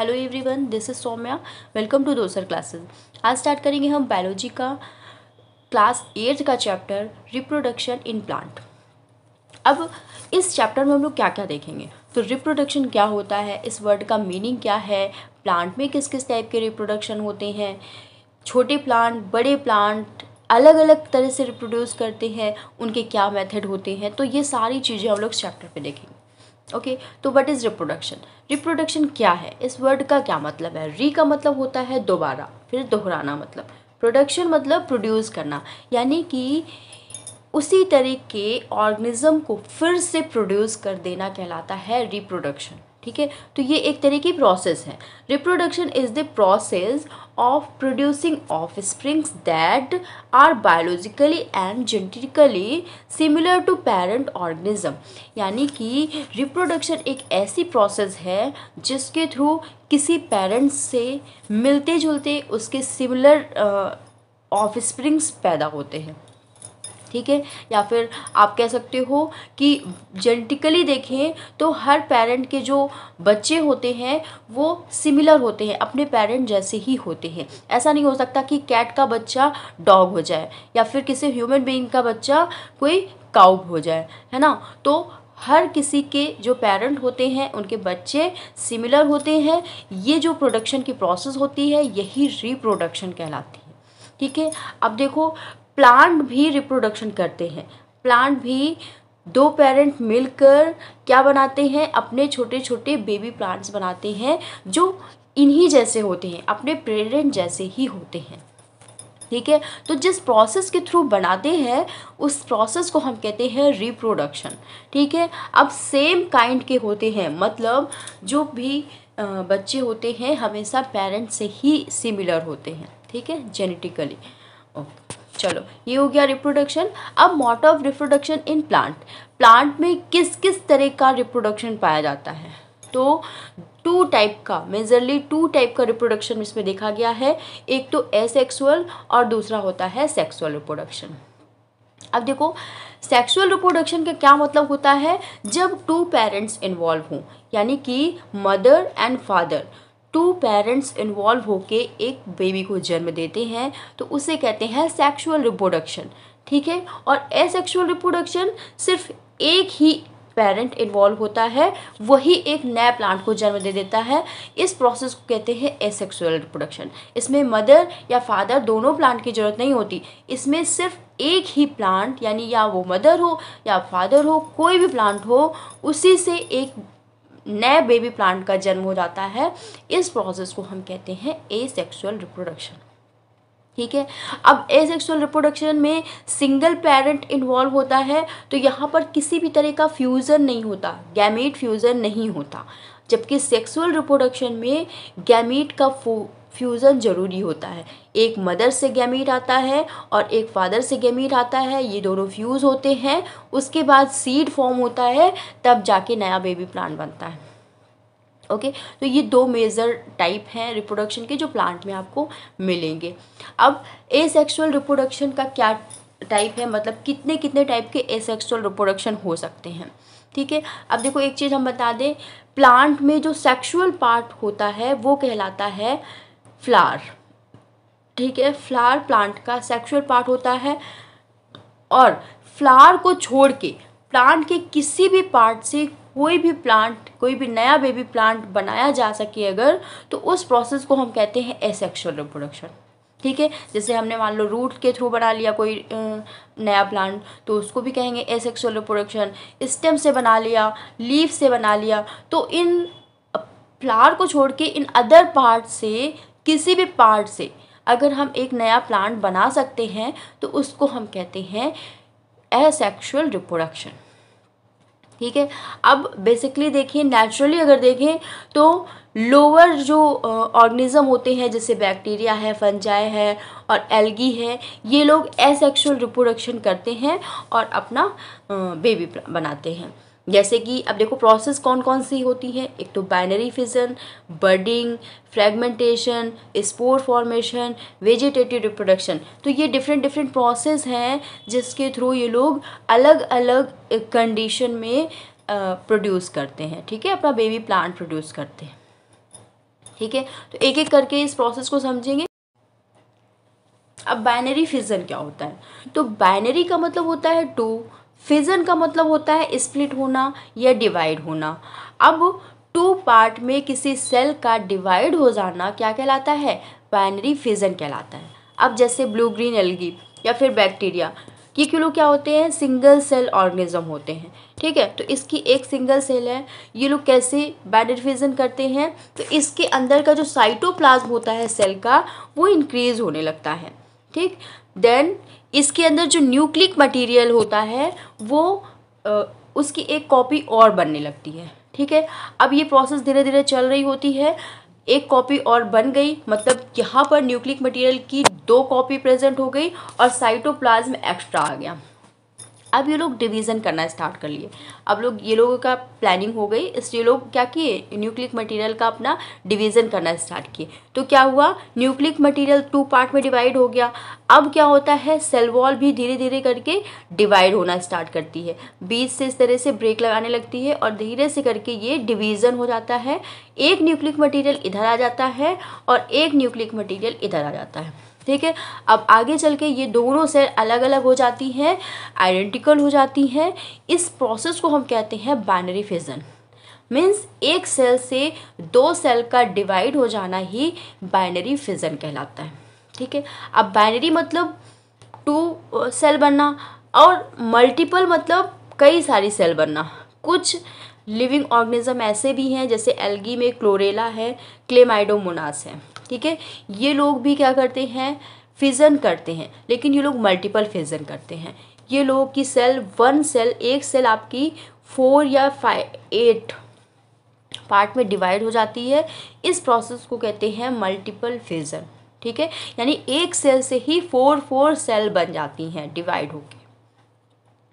Hello everyone this is Saumya welcome to दोसर classes आज start करेंगे हम बायोलॉजी का क्लास एट्थ का चैप्टर रिप्रोडक्शन इन प्लांट अब इस चैप्टर में हम लोग क्या क्या देखेंगे तो रिप्रोडक्शन क्या होता है इस वर्ड का मीनिंग क्या है प्लांट में किस किस टाइप के रिप्रोडक्शन होते हैं छोटे प्लांट बड़े प्लांट अलग अलग तरह से रिप्रोड्यूस करते हैं उनके क्या मेथड होते हैं तो ये सारी चीज़ें हम लोग चैप्टर पे देखेंगे ओके okay, तो व्हाट इज़ रिप्रोडक्शन रिप्रोडक्शन क्या है इस वर्ड का क्या मतलब है री का मतलब होता है दोबारा फिर दोहराना मतलब प्रोडक्शन मतलब प्रोड्यूस करना यानी कि उसी तरह के को फिर से प्रोड्यूस कर देना कहलाता है रिप्रोडक्शन ठीक है तो ये एक तरह की प्रोसेस है reproduction is the process of producing offsprings that are biologically and genetically similar to parent organism यानी कि रिप्रोडक्शन एक ऐसी प्रोसेस है जिसके थ्रू किसी पेरेंट्स से मिलते जुलते उसके सिमिलर ऑफ स्प्रिंग्स पैदा होते हैं ठीक है या फिर आप कह सकते हो कि जेनेटिकली देखें तो हर पेरेंट के जो बच्चे होते हैं वो सिमिलर होते हैं अपने पेरेंट जैसे ही होते हैं ऐसा नहीं हो सकता कि कैट का बच्चा डॉग हो जाए या फिर किसी ह्यूमन बीइंग का बच्चा कोई काउब हो जाए है ना तो हर किसी के जो पेरेंट होते हैं उनके बच्चे सिमिलर होते हैं ये जो प्रोडक्शन की प्रोसेस होती है यही रिप्रोडक्शन कहलाती है ठीक है अब देखो प्लांट भी रिप्रोडक्शन करते हैं प्लांट भी दो पेरेंट मिलकर क्या बनाते हैं अपने छोटे छोटे बेबी प्लांट्स बनाते हैं जो इन्हीं जैसे होते हैं अपने पेरेंट जैसे ही होते हैं ठीक है तो जिस प्रोसेस के थ्रू बनाते हैं उस प्रोसेस को हम कहते हैं रिप्रोडक्शन ठीक है अब सेम काइंड के होते हैं मतलब जो भी बच्चे होते हैं हमेशा पेरेंट्स से ही सिमिलर होते हैं ठीक है जेनेटिकली ओके चलो ये हो गया रिप्रोडक्शन अब mode of reproduction in plant plant में किस किस तरह का रिप्रोडक्शन पाया जाता है तो टू टाइप का मेजरली टू टाइप का रिप्रोडक्शन इसमें देखा गया है एक तो एसेक्सुअल और दूसरा होता है सेक्सुअल रिप्रोडक्शन अब देखो सेक्सुअल रिप्रोडक्शन का क्या मतलब होता है जब टू पेरेंट्स इन्वॉल्व हों यानी कि mother and father two parents involve होके एक बेबी को जन्म देते हैं तो उसे कहते हैं सेक्सुअल रिप्रोडक्शन ठीक है और एसेक्सुअल रिप्रोडक्शन सिर्फ एक ही पेरेंट इन्वॉल्व होता है वही एक नए प्लांट को जन्म दे देता है इस प्रोसेस को कहते हैं एसेक्सुअल रिप्रोडक्शन इसमें मदर या फादर दोनों प्लांट की ज़रूरत नहीं होती इसमें सिर्फ एक ही प्लांट यानी या वो मदर हो या फादर हो कोई भी प्लांट हो उसी से एक नए बेबी प्लांट का जन्म हो जाता है इस प्रोसेस को हम कहते हैं ए सेक्सुअल रिप्रोडक्शन ठीक है अब ए सेक्सुअल रिप्रोडक्शन में सिंगल पेरेंट इन्वॉल्व होता है तो यहाँ पर किसी भी तरह का फ्यूज़न नहीं होता गैमेट फ्यूज़न नहीं होता जबकि सेक्सुअल रिप्रोडक्शन में गैमेट का फ्यूज़न ज़रूरी होता है एक मदर से गैमीट आता है और एक फादर से गैमीट आता है ये दोनों फ्यूज़ होते हैं उसके बाद सीड फॉर्म होता है तब जाके नया बेबी प्लांट बनता है ओके okay? तो ये दो मेजर टाइप हैं रिप्रोडक्शन के जो प्लांट में आपको मिलेंगे अब एसेक्सुअल रिप्रोडक्शन का क्या टाइप है मतलब कितने कितने टाइप के एसेक्सुअल रिप्रोडक्शन हो सकते हैं ठीक है अब देखो एक चीज़ हम बता दें प्लांट में जो सेक्सुअल पार्ट होता है वो कहलाता है फ्लावर ठीक है फ्लावर प्लांट का सेक्सुअल पार्ट होता है और फ्लावर को छोड़ के प्लांट के किसी भी पार्ट से कोई भी प्लांट कोई भी नया बेबी प्लांट बनाया जा सके अगर तो उस प्रोसेस को हम कहते हैं एसेक्सुअल रिप्रोडक्शन ठीक है जैसे हमने मान लो रूट के थ्रू बना लिया कोई नया प्लांट तो उसको भी कहेंगे एसेक्सुअल रिप्रोडक्शन स्टेम से बना लिया लीव से बना लिया तो इन फ्लावर को छोड़ के इन अदर पार्ट से किसी भी पार्ट से अगर हम एक नया प्लांट बना सकते हैं तो उसको हम कहते हैं एसेक्शुअल रिप्रोडक्शन ठीक है अब बेसिकली देखिए नेचुरली अगर देखें तो लोअर जो ऑर्गेनिज्म होते हैं जैसे बैक्टीरिया है फंजाए है और एल्गी है ये लोग एसेक्शुअल रिप्रोडक्शन करते हैं और अपना बेबी बनाते हैं जैसे कि अब देखो प्रोसेस कौन कौन सी होती हैं एक तो binary fission budding fragmentation spore formation vegetative reproduction तो ये डिफरेंट डिफरेंट प्रोसेस हैं जिसके थ्रू ये लोग अलग अलग कंडीशन में प्रोड्यूस करते हैं ठीक है अपना बेबी प्लांट प्रोड्यूस करते हैं ठीक है तो एक एक करके इस प्रोसेस को समझेंगे अब बाइनरी फिजन क्या होता है तो बाइनरी का मतलब होता है टू फिजन का मतलब होता है स्प्लिट होना या डिवाइड होना अब टू पार्ट में किसी सेल का डिवाइड हो जाना क्या कहलाता है बाइनरी फिजन कहलाता है अब जैसे ब्लू ग्रीन एल्गी या फिर बैक्टीरिया ये क्यों क्या होते हैं सिंगल सेल ऑर्गेनिज्म होते हैं ठीक है तो इसकी एक सिंगल सेल है ये लोग कैसे फिजन करते हैं तो इसके अंदर का जो साइटोप्लाज्म होता है सेल का वो इंक्रीज होने लगता है ठीक देन इसके अंदर जो न्यूक्लिक मटेरियल होता है वो उसकी एक कॉपी और बनने लगती है ठीक है अब ये प्रोसेस धीरे धीरे चल रही होती है एक कॉपी और बन गई मतलब यहाँ पर न्यूक्लिक मटेरियल की दो कॉपी प्रेजेंट हो गई और साइटोप्लाज्म एक्स्ट्रा आ गया अब ये लोग डिवीज़न करना स्टार्ट कर लिए अब लोग ये लोगों का प्लानिंग हो गई इसलिए लोग क्या किए न्यूक्लिक मटेरियल का अपना डिवीज़न करना स्टार्ट किए तो क्या हुआ न्यूक्लिक मटेरियल टू पार्ट में डिवाइड हो गया अब क्या होता है सेल वॉल भी धीरे धीरे करके डिवाइड होना स्टार्ट करती है बीच से इस तरह से ब्रेक लगाने लगती है और धीरे से करके ये डिवीज़न हो जाता है एक न्यूक्लिक मटीरियल इधर आ जाता है और एक न्यूक्लिक मटीरियल इधर आ जाता है ठीक है अब आगे चल के ये दोनों सेल अलग अलग हो जाती हैं आइडेंटिकल हो जाती हैं इस प्रोसेस को हम कहते हैं बाइनरी फिजन मीन्स एक सेल से दो सेल का डिवाइड हो जाना ही बाइनरी फिजन कहलाता है ठीक है अब बाइनरी मतलब टू सेल uh, बनना और मल्टीपल मतलब कई सारी सेल बनना कुछ लिविंग ऑर्गेनिज्म ऐसे भी हैं जैसे एल्गी में क्लोरेला है क्लेमाइडोमोनास है ठीक है ये लोग भी क्या करते हैं फिजन करते हैं लेकिन ये लोग मल्टीपल फिजन करते हैं ये लोग की सेल वन सेल एक सेल आपकी फोर या फाइव एट पार्ट में डिवाइड हो जाती है इस प्रोसेस को कहते हैं मल्टीपल फिजन ठीक है यानी एक सेल से ही फोर फोर सेल बन जाती हैं डिवाइड होकर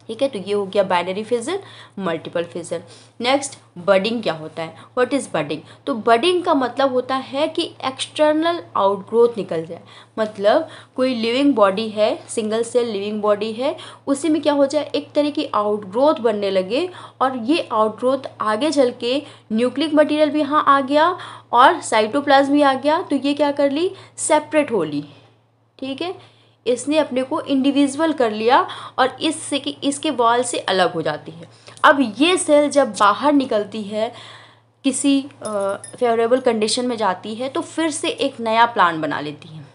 ठीक है तो ये हो गया binary fission multiple fission next budding क्या होता है व्हाट इज़ बडिंग तो बडिंग का मतलब होता है कि एक्सटर्नल आउटग्रोथ निकल जाए मतलब कोई लिविंग बॉडी है सिंगल सेल लिविंग बॉडी है उसी में क्या हो जाए एक तरह की आउटग्रोथ बनने लगे और ये आउटग्रोथ आगे चल के न्यूक्लिक मटीरियल भी यहाँ आ गया और साइटोप्लाज्म भी आ गया तो ये क्या कर ली सेपरेट हो ली ठीक है इसने अपने को इंडिविजुअल कर लिया और इससे कि इसके वॉल से अलग हो जाती है अब ये सेल जब बाहर निकलती है किसी फेवरेबल कंडीशन में जाती है तो फिर से एक नया प्लान बना लेती है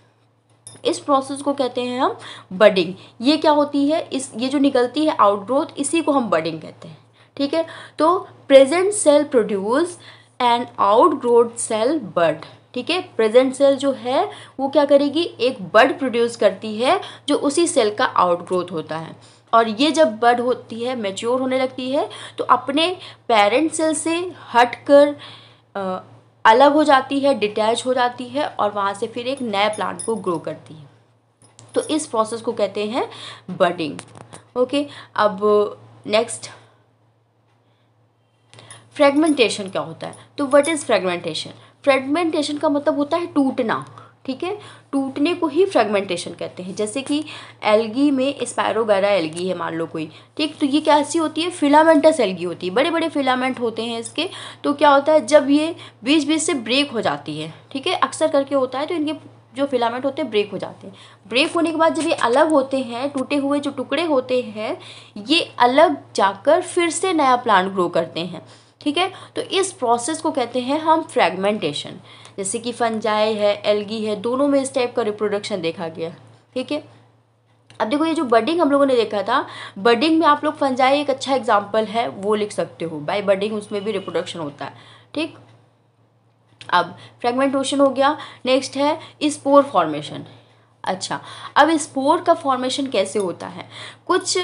इस प्रोसेस को कहते हैं हम बडिंग ये क्या होती है इस ये जो निकलती है आउटग्रोथ इसी को हम बडिंग कहते हैं ठीक है तो present cell produce and outgrowth cell bud ठीक है प्रेजेंट सेल जो है वो क्या करेगी एक बर्ड प्रोड्यूस करती है जो उसी सेल का आउट ग्रोथ होता है और ये जब बर्ड होती है मेच्योर होने लगती है तो अपने पेरेंट सेल से हट कर आ, अलग हो जाती है डिटैच हो जाती है और वहाँ से फिर एक नए प्लांट को ग्रो करती है तो इस प्रोसेस को कहते हैं बडिंग ओके अब नेक्स्ट फ्रेगमेंटेशन क्या होता है तो व्हाट इज़ फ्रेगमेंटेशन फ्रेगमेंटेशन का मतलब होता है टूटना ठीक है टूटने को ही फ्रेगमेंटेशन कहते हैं जैसे कि एल्गी में स्पायरोगैरा एल्गी है मान लो कोई ठीक तो ये कैसी होती है फिलामेंटस एल्गी होती है बड़े बड़े फिलामेंट होते हैं इसके तो क्या होता है जब ये बीच बीच से ब्रेक हो जाती है ठीक है अक्सर करके होता है तो इनके जो फिलामेंट होते हैं ब्रेक हो जाते हैं ब्रेक होने के बाद जब ये अलग होते हैं टूटे हुए जो टुकड़े होते हैं ये अलग जाकर फिर से नया प्लांट ग्रो करते हैं ठीक है तो इस प्रोसेस को कहते हैं हम फ्रेगमेंटेशन जैसे कि फंजाई है एलगी है दोनों में इस टाइप का रिप्रोडक्शन देखा गया ठीक है अब देखो ये जो बडिंग हम लोगों ने देखा था बडिंग में आप लोग फंजाई एक अच्छा एग्जाम्पल है वो लिख सकते हो बाई बडिंग उसमें भी रिप्रोडक्शन होता है ठीक अब फ्रेगमेंटेशन हो गया नेक्स्ट है स्पोर फॉर्मेशन अच्छा अब स्पोर का फॉर्मेशन कैसे होता है कुछ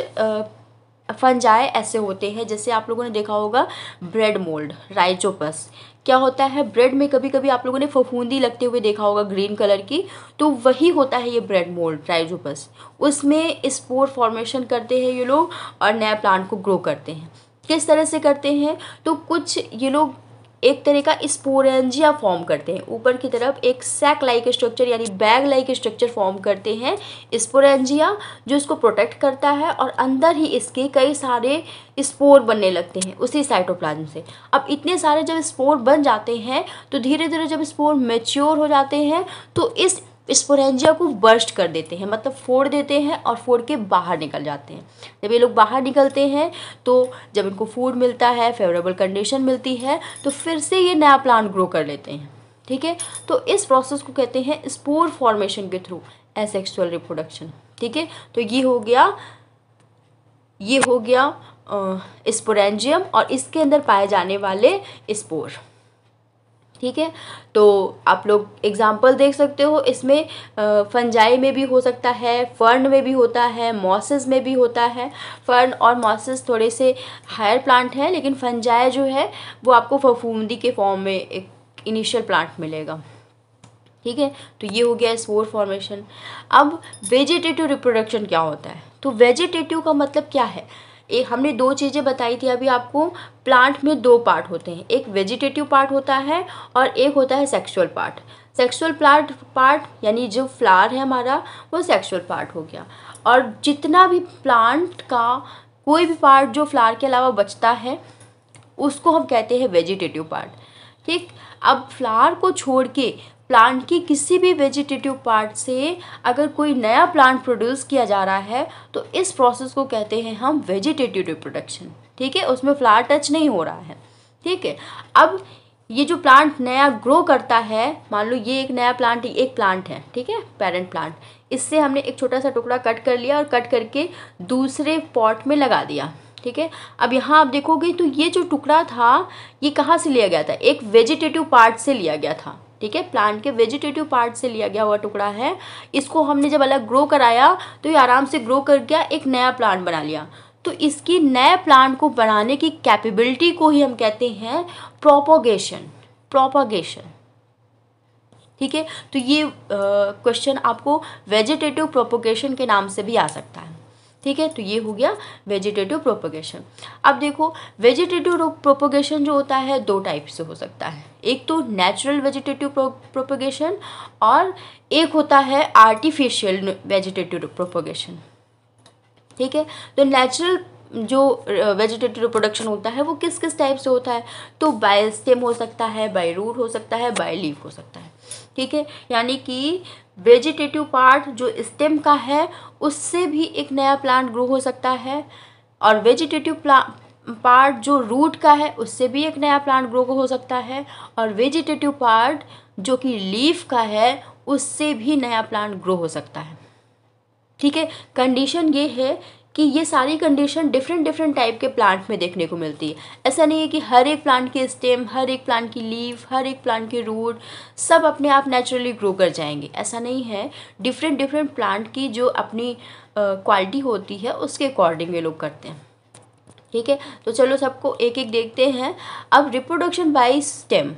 फंजाए ऐसे होते हैं जैसे आप लोगों ने देखा होगा ब्रेड मोल्ड राइजोपस क्या होता है ब्रेड में कभी कभी आप लोगों ने फफूंदी लगते हुए देखा होगा ग्रीन कलर की तो वही होता है ये ब्रेड मोल्ड राइजोपस उसमें स्पोर फॉर्मेशन करते हैं ये लोग और नया प्लांट को ग्रो करते हैं किस तरह से करते हैं तो कुछ ये लोग एक तरह का स्पोरेंजिया फॉर्म करते हैं ऊपर की तरफ एक सैक लाइक स्ट्रक्चर यानी बैग लाइक स्ट्रक्चर फॉर्म करते हैं स्पोरेंजिया जो इसको प्रोटेक्ट करता है और अंदर ही इसके कई सारे स्पोर बनने लगते हैं उसी साइटोप्लाज्म से अब इतने सारे जब स्पोर बन जाते हैं तो धीरे धीरे जब स्पोर मेच्योर हो जाते हैं तो इस स्पोरेंजिया को बर्स्ट कर देते हैं मतलब फोड़ देते हैं और फोड़ के बाहर निकल जाते हैं जब ये लोग बाहर निकलते हैं तो जब इनको फूड मिलता है फेवरेबल कंडीशन मिलती है तो फिर से ये नया प्लांट ग्रो कर लेते हैं ठीक है तो इस प्रोसेस को कहते हैं स्पोर फॉर्मेशन के थ्रू एसेक्सुअल रिप्रोडक्शन ठीक है तो ये हो गया ये हो गया स्पोरेंजियम और इसके अंदर पाए जाने वाले स्पोर ठीक है तो आप लोग एग्ज़ाम्पल देख सकते हो इसमें फंजाई में भी हो सकता है फर्न में भी होता है मॉसिस में भी होता है फर्न और मॉसिस थोड़े से हायर प्लांट हैं लेकिन फंजाई जो है वो आपको फफूंदी के फॉर्म में एक इनिशियल प्लांट मिलेगा ठीक है तो ये हो गया स्पोर फॉर्मेशन अब वेजिटेटिव रिप्रोडक्शन क्या होता है तो वेजिटेटिव का मतलब क्या है एक हमने दो चीज़ें बताई थी अभी आपको प्लांट में दो पार्ट होते हैं एक वेजिटेटिव पार्ट होता है और एक होता है sexual part sexual plant part यानी जो फ्लावर है हमारा वो सेक्सुअल पार्ट हो गया और जितना भी प्लांट का कोई भी पार्ट जो फ्लावर के अलावा बचता है उसको हम कहते हैं वेजिटेटिव पार्ट ठीक अब फ्लावर को छोड़ के प्लांट की किसी भी वेजिटेटिव पार्ट से अगर कोई नया प्लांट प्रोड्यूस किया जा रहा है तो इस प्रोसेस को कहते हैं हम वेजिटेटिव रिप्रोडक्शन ठीक है उसमें फ्लावर टच नहीं हो रहा है ठीक है अब ये जो प्लांट नया ग्रो करता है मान लो ये एक नया प्लांट एक प्लांट है ठीक है पेरेंट प्लांट इससे हमने एक छोटा सा टुकड़ा कट कर लिया और कट करके दूसरे पॉट में लगा दिया ठीक है अब यहाँ आप देखोगे तो ये जो टुकड़ा था ये कहाँ से लिया गया था एक वेजिटेटिव पार्ट से लिया गया था ठीक है प्लांट के वेजिटेटिव पार्ट से लिया गया हुआ टुकड़ा है इसको हमने जब अलग ग्रो कराया तो ये आराम से ग्रो कर गया एक नया प्लांट बना लिया तो इसकी नए प्लांट को बनाने की कैपेबिलिटी को ही हम कहते हैं प्रोपोगेशन प्रोपोगेशन ठीक है तो ये क्वेश्चन आपको वेजिटेटिव प्रोपोगेशन के नाम से भी आ सकता है ठीक है तो ये हो गया वेजिटेटिव प्रोपोगेशन अब देखो वेजिटेटिव प्रोपोगेशन जो होता है दो टाइप से हो सकता है एक तो नेचुरल वेजिटेटिव प्रोपोगेशन और एक होता है आर्टिफिशियल वेजिटेटिव प्रोपोगेशन ठीक है तो नेचुरल जो वेजिटेटिव प्रोडक्शन होता है वो किस किस टाइप से होता है तो बाय स्टेम हो सकता है बाय रूट हो सकता है बाय लीफ हो सकता है ठीक है यानी कि वेजिटेटिव पार्ट जो स्टेम का है उससे भी एक नया प्लांट ग्रो हो सकता है और वेजिटेटिव प्ला पार्ट जो रूट का है उससे भी एक नया प्लांट ग्रो हो सकता है और वेजिटेटिव पार्ट जो कि लीफ का है उससे भी नया प्लांट ग्रो हो सकता है ठीक है कंडीशन ये है कि ये सारी कंडीशन डिफरेंट डिफरेंट टाइप के प्लांट में देखने को मिलती है ऐसा नहीं है कि हर एक प्लांट की स्टेम हर एक प्लांट की लीव हर एक प्लांट के रूट सब अपने आप नेचुरली ग्रो कर जाएंगे ऐसा नहीं है डिफरेंट डिफरेंट प्लांट की जो अपनी क्वालिटी होती है उसके अकॉर्डिंग ये लोग करते हैं ठीक है तो चलो सबको एक एक देखते हैं अब रिप्रोडक्शन बाई स्टेम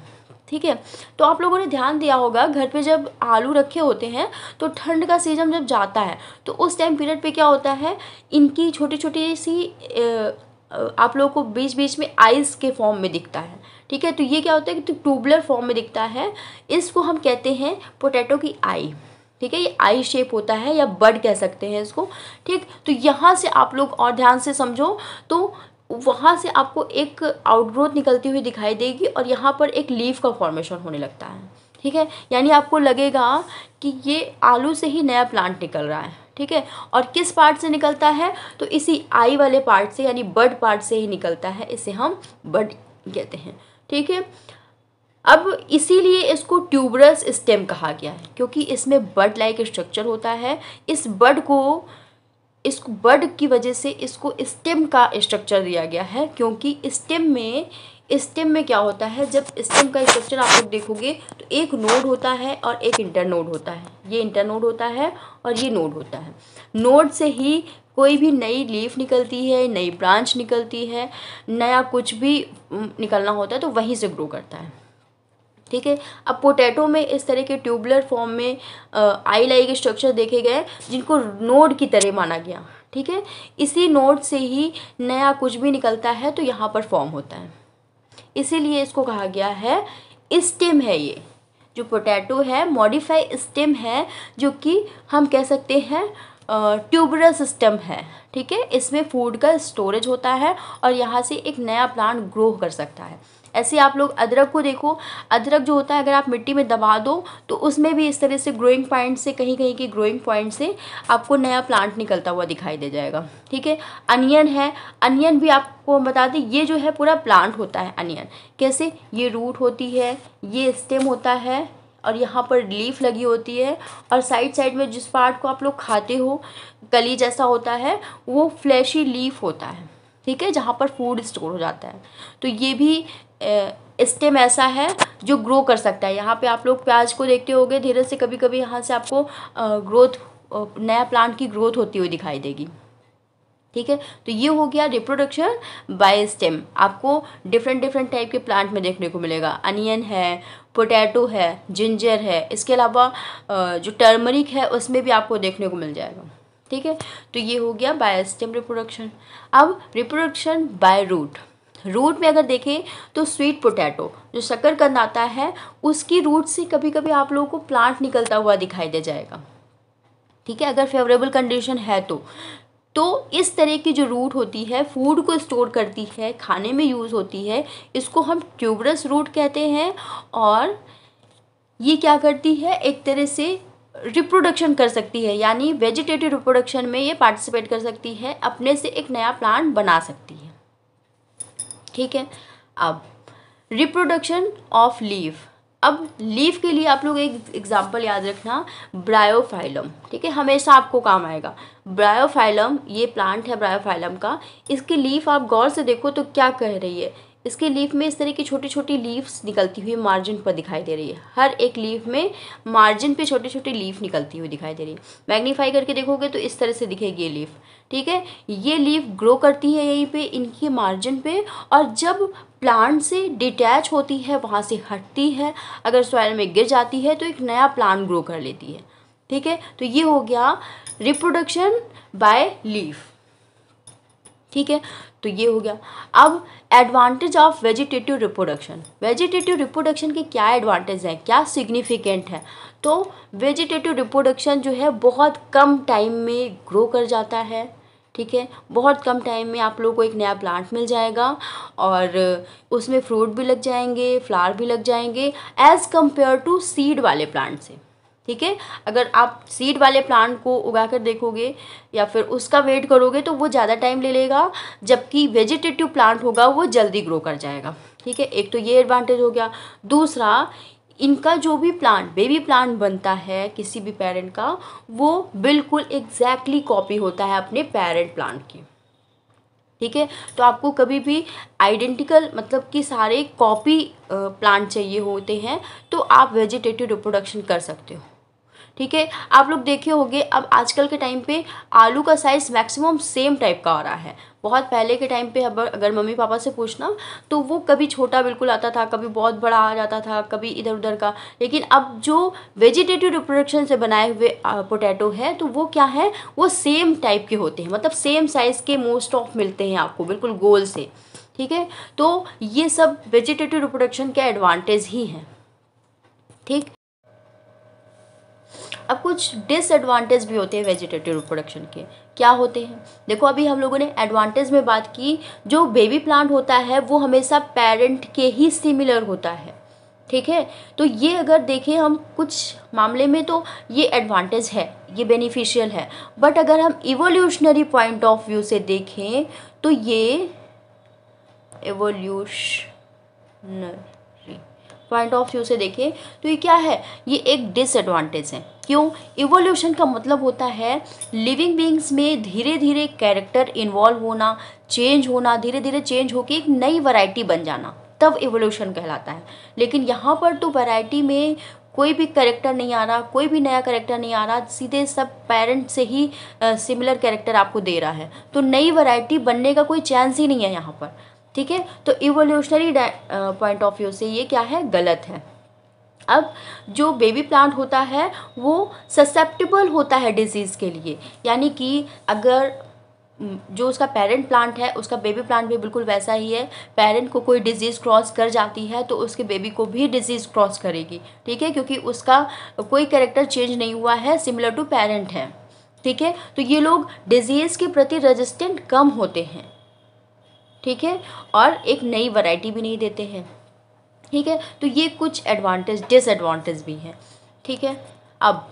ठीक है तो आप लोगों ने ध्यान दिया होगा घर पे जब आलू रखे होते हैं तो ठंड का सीजन जब जाता है तो उस टाइम पीरियड पे क्या होता है इनकी छोटी छोटी सी आप लोगों को बीच बीच में आइस के फॉर्म में दिखता है ठीक है तो ये क्या होता है कि ट्यूबलर फॉर्म में दिखता है इसको हम कहते हैं पोटैटो की आई ठीक है ये आई शेप होता है या बड कह सकते हैं इसको ठीक तो यहाँ से आप लोग और ध्यान से समझो तो वहाँ से आपको एक आउटग्रोथ निकलती हुई दिखाई देगी और यहाँ पर एक लीफ का फॉर्मेशन होने लगता है ठीक है यानी आपको लगेगा कि ये आलू से ही नया प्लांट निकल रहा है ठीक है और किस पार्ट से निकलता है तो इसी आई वाले पार्ट से यानी बर्ड पार्ट से ही निकलता है इसे हम बड कहते हैं ठीक है अब इसीलिए इसको ट्यूबरस स्टेम कहा गया है क्योंकि इसमें बर्ड लाइक स्ट्रक्चर होता है इस बर्ड को इस बर्ड की वजह से इसको स्टेम का स्ट्रक्चर दिया गया है क्योंकि स्टेम में स्टेम में क्या होता है जब स्टेम का स्ट्रक्चर आप लोग देखोगे तो एक नोड होता है और एक इंटर नोड होता है ये इंटर नोड होता है और ये नोड होता है नोड से ही कोई भी नई लीफ निकलती है नई ब्रांच निकलती है नया कुछ भी निकलना होता है तो वहीं से ग्रो करता है ठीक है अब पोटैटो में इस तरह के ट्यूबलर फॉर्म में आई लाई के स्ट्रक्चर देखे गए जिनको नोड की तरह माना गया ठीक है इसी नोड से ही नया कुछ भी निकलता है तो यहाँ पर फॉर्म होता है इसीलिए इसको कहा गया है स्टेम है ये जो पोटैटो है मॉडिफाई स्टेम है जो कि हम कह सकते हैं ट्यूबरल सिस्टम है ठीक है इसमें फूड का स्टोरेज होता है और यहाँ से एक नया प्लांट ग्रो कर सकता है ऐसे आप लोग अदरक को देखो अदरक जो होता है अगर आप मिट्टी में दबा दो तो उसमें भी इस तरह से ग्रोइंग पॉइंट से कहीं कहीं के ग्रोइंग पॉइंट से आपको नया प्लांट निकलता हुआ दिखाई दे जाएगा ठीक है अनियन है अनियन भी आपको हम बता दें ये जो है पूरा प्लांट होता है अनियन कैसे ये रूट होती है ये स्टेम होता है और यहाँ पर लीफ लगी होती है और साइड साइड में जिस पार्ट को आप लोग खाते हो कली जैसा होता है वो फ्लैशी लीफ होता है ठीक है जहाँ पर फूड स्टोर हो जाता है तो ये भी स्टेम ऐसा है जो ग्रो कर सकता है यहाँ पे आप लोग प्याज को देखते होंगे धीरे से कभी कभी यहाँ से आपको ग्रोथ नया प्लांट की ग्रोथ होती हुई दिखाई देगी ठीक है तो ये हो गया रिप्रोडक्शन बाय स्टेम आपको डिफरेंट डिफरेंट टाइप के प्लांट में देखने को मिलेगा अनियन है पोटैटो है जिंजर है इसके अलावा जो टर्मरिक है उसमें भी आपको देखने को मिल जाएगा ठीक है तो ये हो गया बाय स्टेम रिप्रोडक्शन अब रिप्रोडक्शन बाय रूट रूट में अगर देखें तो स्वीट पोटैटो जो शकरकंद आता है उसकी रूट से कभी कभी आप लोगों को प्लांट निकलता हुआ दिखाई दे जाएगा ठीक है अगर फेवरेबल कंडीशन है तो तो इस तरह की जो रूट होती है फूड को स्टोर करती है खाने में यूज़ होती है इसको हम ट्यूबरस रूट कहते हैं और ये क्या करती है एक तरह से रिप्रोडक्शन कर सकती है यानी वेजिटेटिव रिप्रोडक्शन में ये पार्टिसिपेट कर सकती है अपने से एक नया प्लांट बना सकती है ठीक है अब रिप्रोडक्शन ऑफ लीव अब लीफ के लिए आप लोग एक एग्जाम्पल याद रखना ब्रायोफाइलम ठीक है हमेशा आपको काम आएगा ब्रायोफाइलम ये प्लांट है ब्रायोफाइलम का इसकी लीफ आप गौर से देखो तो क्या कह रही है इसके लीफ में इस तरह की छोटी छोटी लीव्स निकलती हुई मार्जिन पर दिखाई दे रही है हर एक लीफ में मार्जिन पे छोटी छोटी लीफ निकलती हुई दिखाई दे रही है मैग्नीफाई करके देखोगे तो इस तरह से दिखेगी ये लीफ ठीक है ये लीफ ग्रो करती है यहीं पे इनके मार्जिन पे और जब प्लांट से डिटैच होती है वहाँ से हटती है अगर सॉयल में गिर जाती है तो एक नया प्लांट ग्रो कर लेती है ठीक है तो ये हो गया रिप्रोडक्शन बाय लीफ ठीक है तो ये हो गया अब advantage of vegetative reproduction vegetative reproduction के क्या एडवांटेज हैं क्या सिग्निफिकेंट है तो वेजिटेटिव रिप्रोडक्शन जो है बहुत कम टाइम में ग्रो कर जाता है ठीक है बहुत कम टाइम में आप लोगों को एक नया प्लांट मिल जाएगा और उसमें फ्रूट भी लग जाएंगे फ्लावर भी लग जाएंगे एज़ कम्पेयर टू सीड वाले प्लांट से ठीक है अगर आप सीड वाले प्लांट को उगा कर देखोगे या फिर उसका वेट करोगे तो वो ज़्यादा टाइम ले लेगा जबकि वेजिटेटिव प्लांट होगा वो जल्दी ग्रो कर जाएगा ठीक है एक तो ये एडवांटेज हो गया दूसरा इनका जो भी प्लांट बेबी प्लांट बनता है किसी भी पेरेंट का वो बिल्कुल एग्जैक्टली exactly कॉपी होता है अपने पेरेंट प्लांट की ठीक है तो आपको कभी भी आइडेंटिकल मतलब कि सारे कॉपी प्लांट चाहिए होते हैं तो आप वेजिटेटिव रिप्रोडक्शन कर सकते हो ठीक है आप लोग देखे होंगे अब आजकल के टाइम पे आलू का साइज़ मैक्सिमम सेम टाइप का आ रहा है बहुत पहले के टाइम पे अगर मम्मी पापा से पूछना तो वो कभी छोटा बिल्कुल आता था कभी बहुत बड़ा आ जाता था कभी इधर उधर का लेकिन अब जो वेजिटेटिव रिप्रोडक्शन से बनाए हुए पोटैटो है तो वो क्या है वो सेम टाइप के होते हैं मतलब सेम साइज़ के मोस्ट ऑफ मिलते हैं आपको बिल्कुल गोल से ठीक है तो ये सब वेजिटेटिव रिप्रोडक्शन के एडवांटेज ही हैं ठीक अब कुछ डिसएडवांटेज भी होते हैं वेजिटेटिव रिप्रोडक्शन के क्या होते हैं देखो अभी हम लोगों ने एडवांटेज में बात की जो बेबी प्लांट होता है वो हमेशा पेरेंट के ही सिमिलर होता है ठीक है तो ये अगर देखें हम कुछ मामले में तो ये एडवांटेज है ये बेनिफिशियल है बट अगर हम इवोल्यूशनरी पॉइंट ऑफ व्यू से देखें तो ये एवोल्यूशनरी पॉइंट ऑफ व्यू से देखें तो ये क्या है ये एक डिसएडवांटेज है क्यों इवोल्यूशन का मतलब होता है लिविंग बींग्स में धीरे धीरे कैरेक्टर इन्वॉल्व होना चेंज होना धीरे धीरे चेंज होकर एक नई वैरायटी बन जाना तब इवोल्यूशन कहलाता है लेकिन यहाँ पर तो वैरायटी में कोई भी करेक्टर नहीं आ रहा कोई भी नया करेक्टर नहीं आ रहा सीधे सब पेरेंट से ही सिमिलर कैरेक्टर आपको दे रहा है तो नई वैरायटी बनने का कोई चांस ही नहीं है यहाँ पर ठीक है तो इवोल्यूशनरी पॉइंट ऑफ व्यू से ये क्या है गलत है अब जो बेबी प्लांट होता है वो ससेप्टेबल होता है डिजीज़ के लिए यानी कि अगर जो उसका पेरेंट प्लांट है उसका बेबी प्लांट भी बिल्कुल वैसा ही है पेरेंट को कोई डिजीज़ क्रॉस कर जाती है तो उसके बेबी को भी डिजीज़ क्रॉस करेगी ठीक है क्योंकि उसका कोई करेक्टर चेंज नहीं हुआ है सिमिलर टू पेरेंट है ठीक है तो ये लोग डिजीज़ के प्रति रेजिस्टेंट कम होते हैं ठीक है और एक नई वैरायटी भी नहीं देते हैं ठीक है तो ये कुछ एडवांटेज डिसएडवांटेज भी हैं ठीक है अब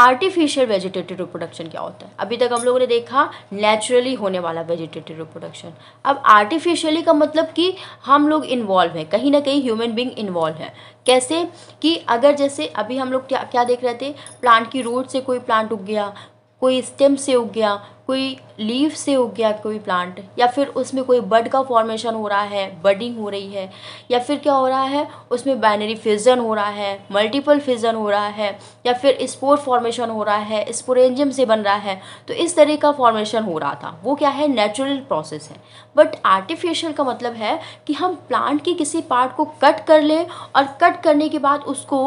आर्टिफिशियल वेजिटेटिव रिप्रोडक्शन क्या होता है अभी तक हम लोगों ने देखा नेचुरली होने वाला वेजिटेटिव रिप्रोडक्शन अब आर्टिफिशियली का मतलब कि हम लोग इन्वॉल्व हैं कहीं ना कहीं ह्यूमन बींग इन्वॉल्व है कैसे कि अगर जैसे अभी हम लोग क्या क्या देख रहे थे प्लांट की रूट से कोई प्लांट उग गया कोई स्टेम से उग गया कोई लीव से उग गया कोई प्लांट या फिर उसमें कोई बड का फॉर्मेशन हो रहा है बडिंग हो रही है या फिर क्या हो रहा है उसमें बाइनरी फिजन हो रहा है मल्टीपल फिजन हो रहा है या फिर स्पोर फॉर्मेशन हो रहा है स्पोरेंजियम से बन रहा है तो इस तरह का फॉर्मेशन हो रहा था वो क्या है नेचुरल प्रोसेस है बट आर्टिफिशियल का मतलब है कि हम प्लांट के किसी पार्ट को कट कर लें और कट करने के बाद उसको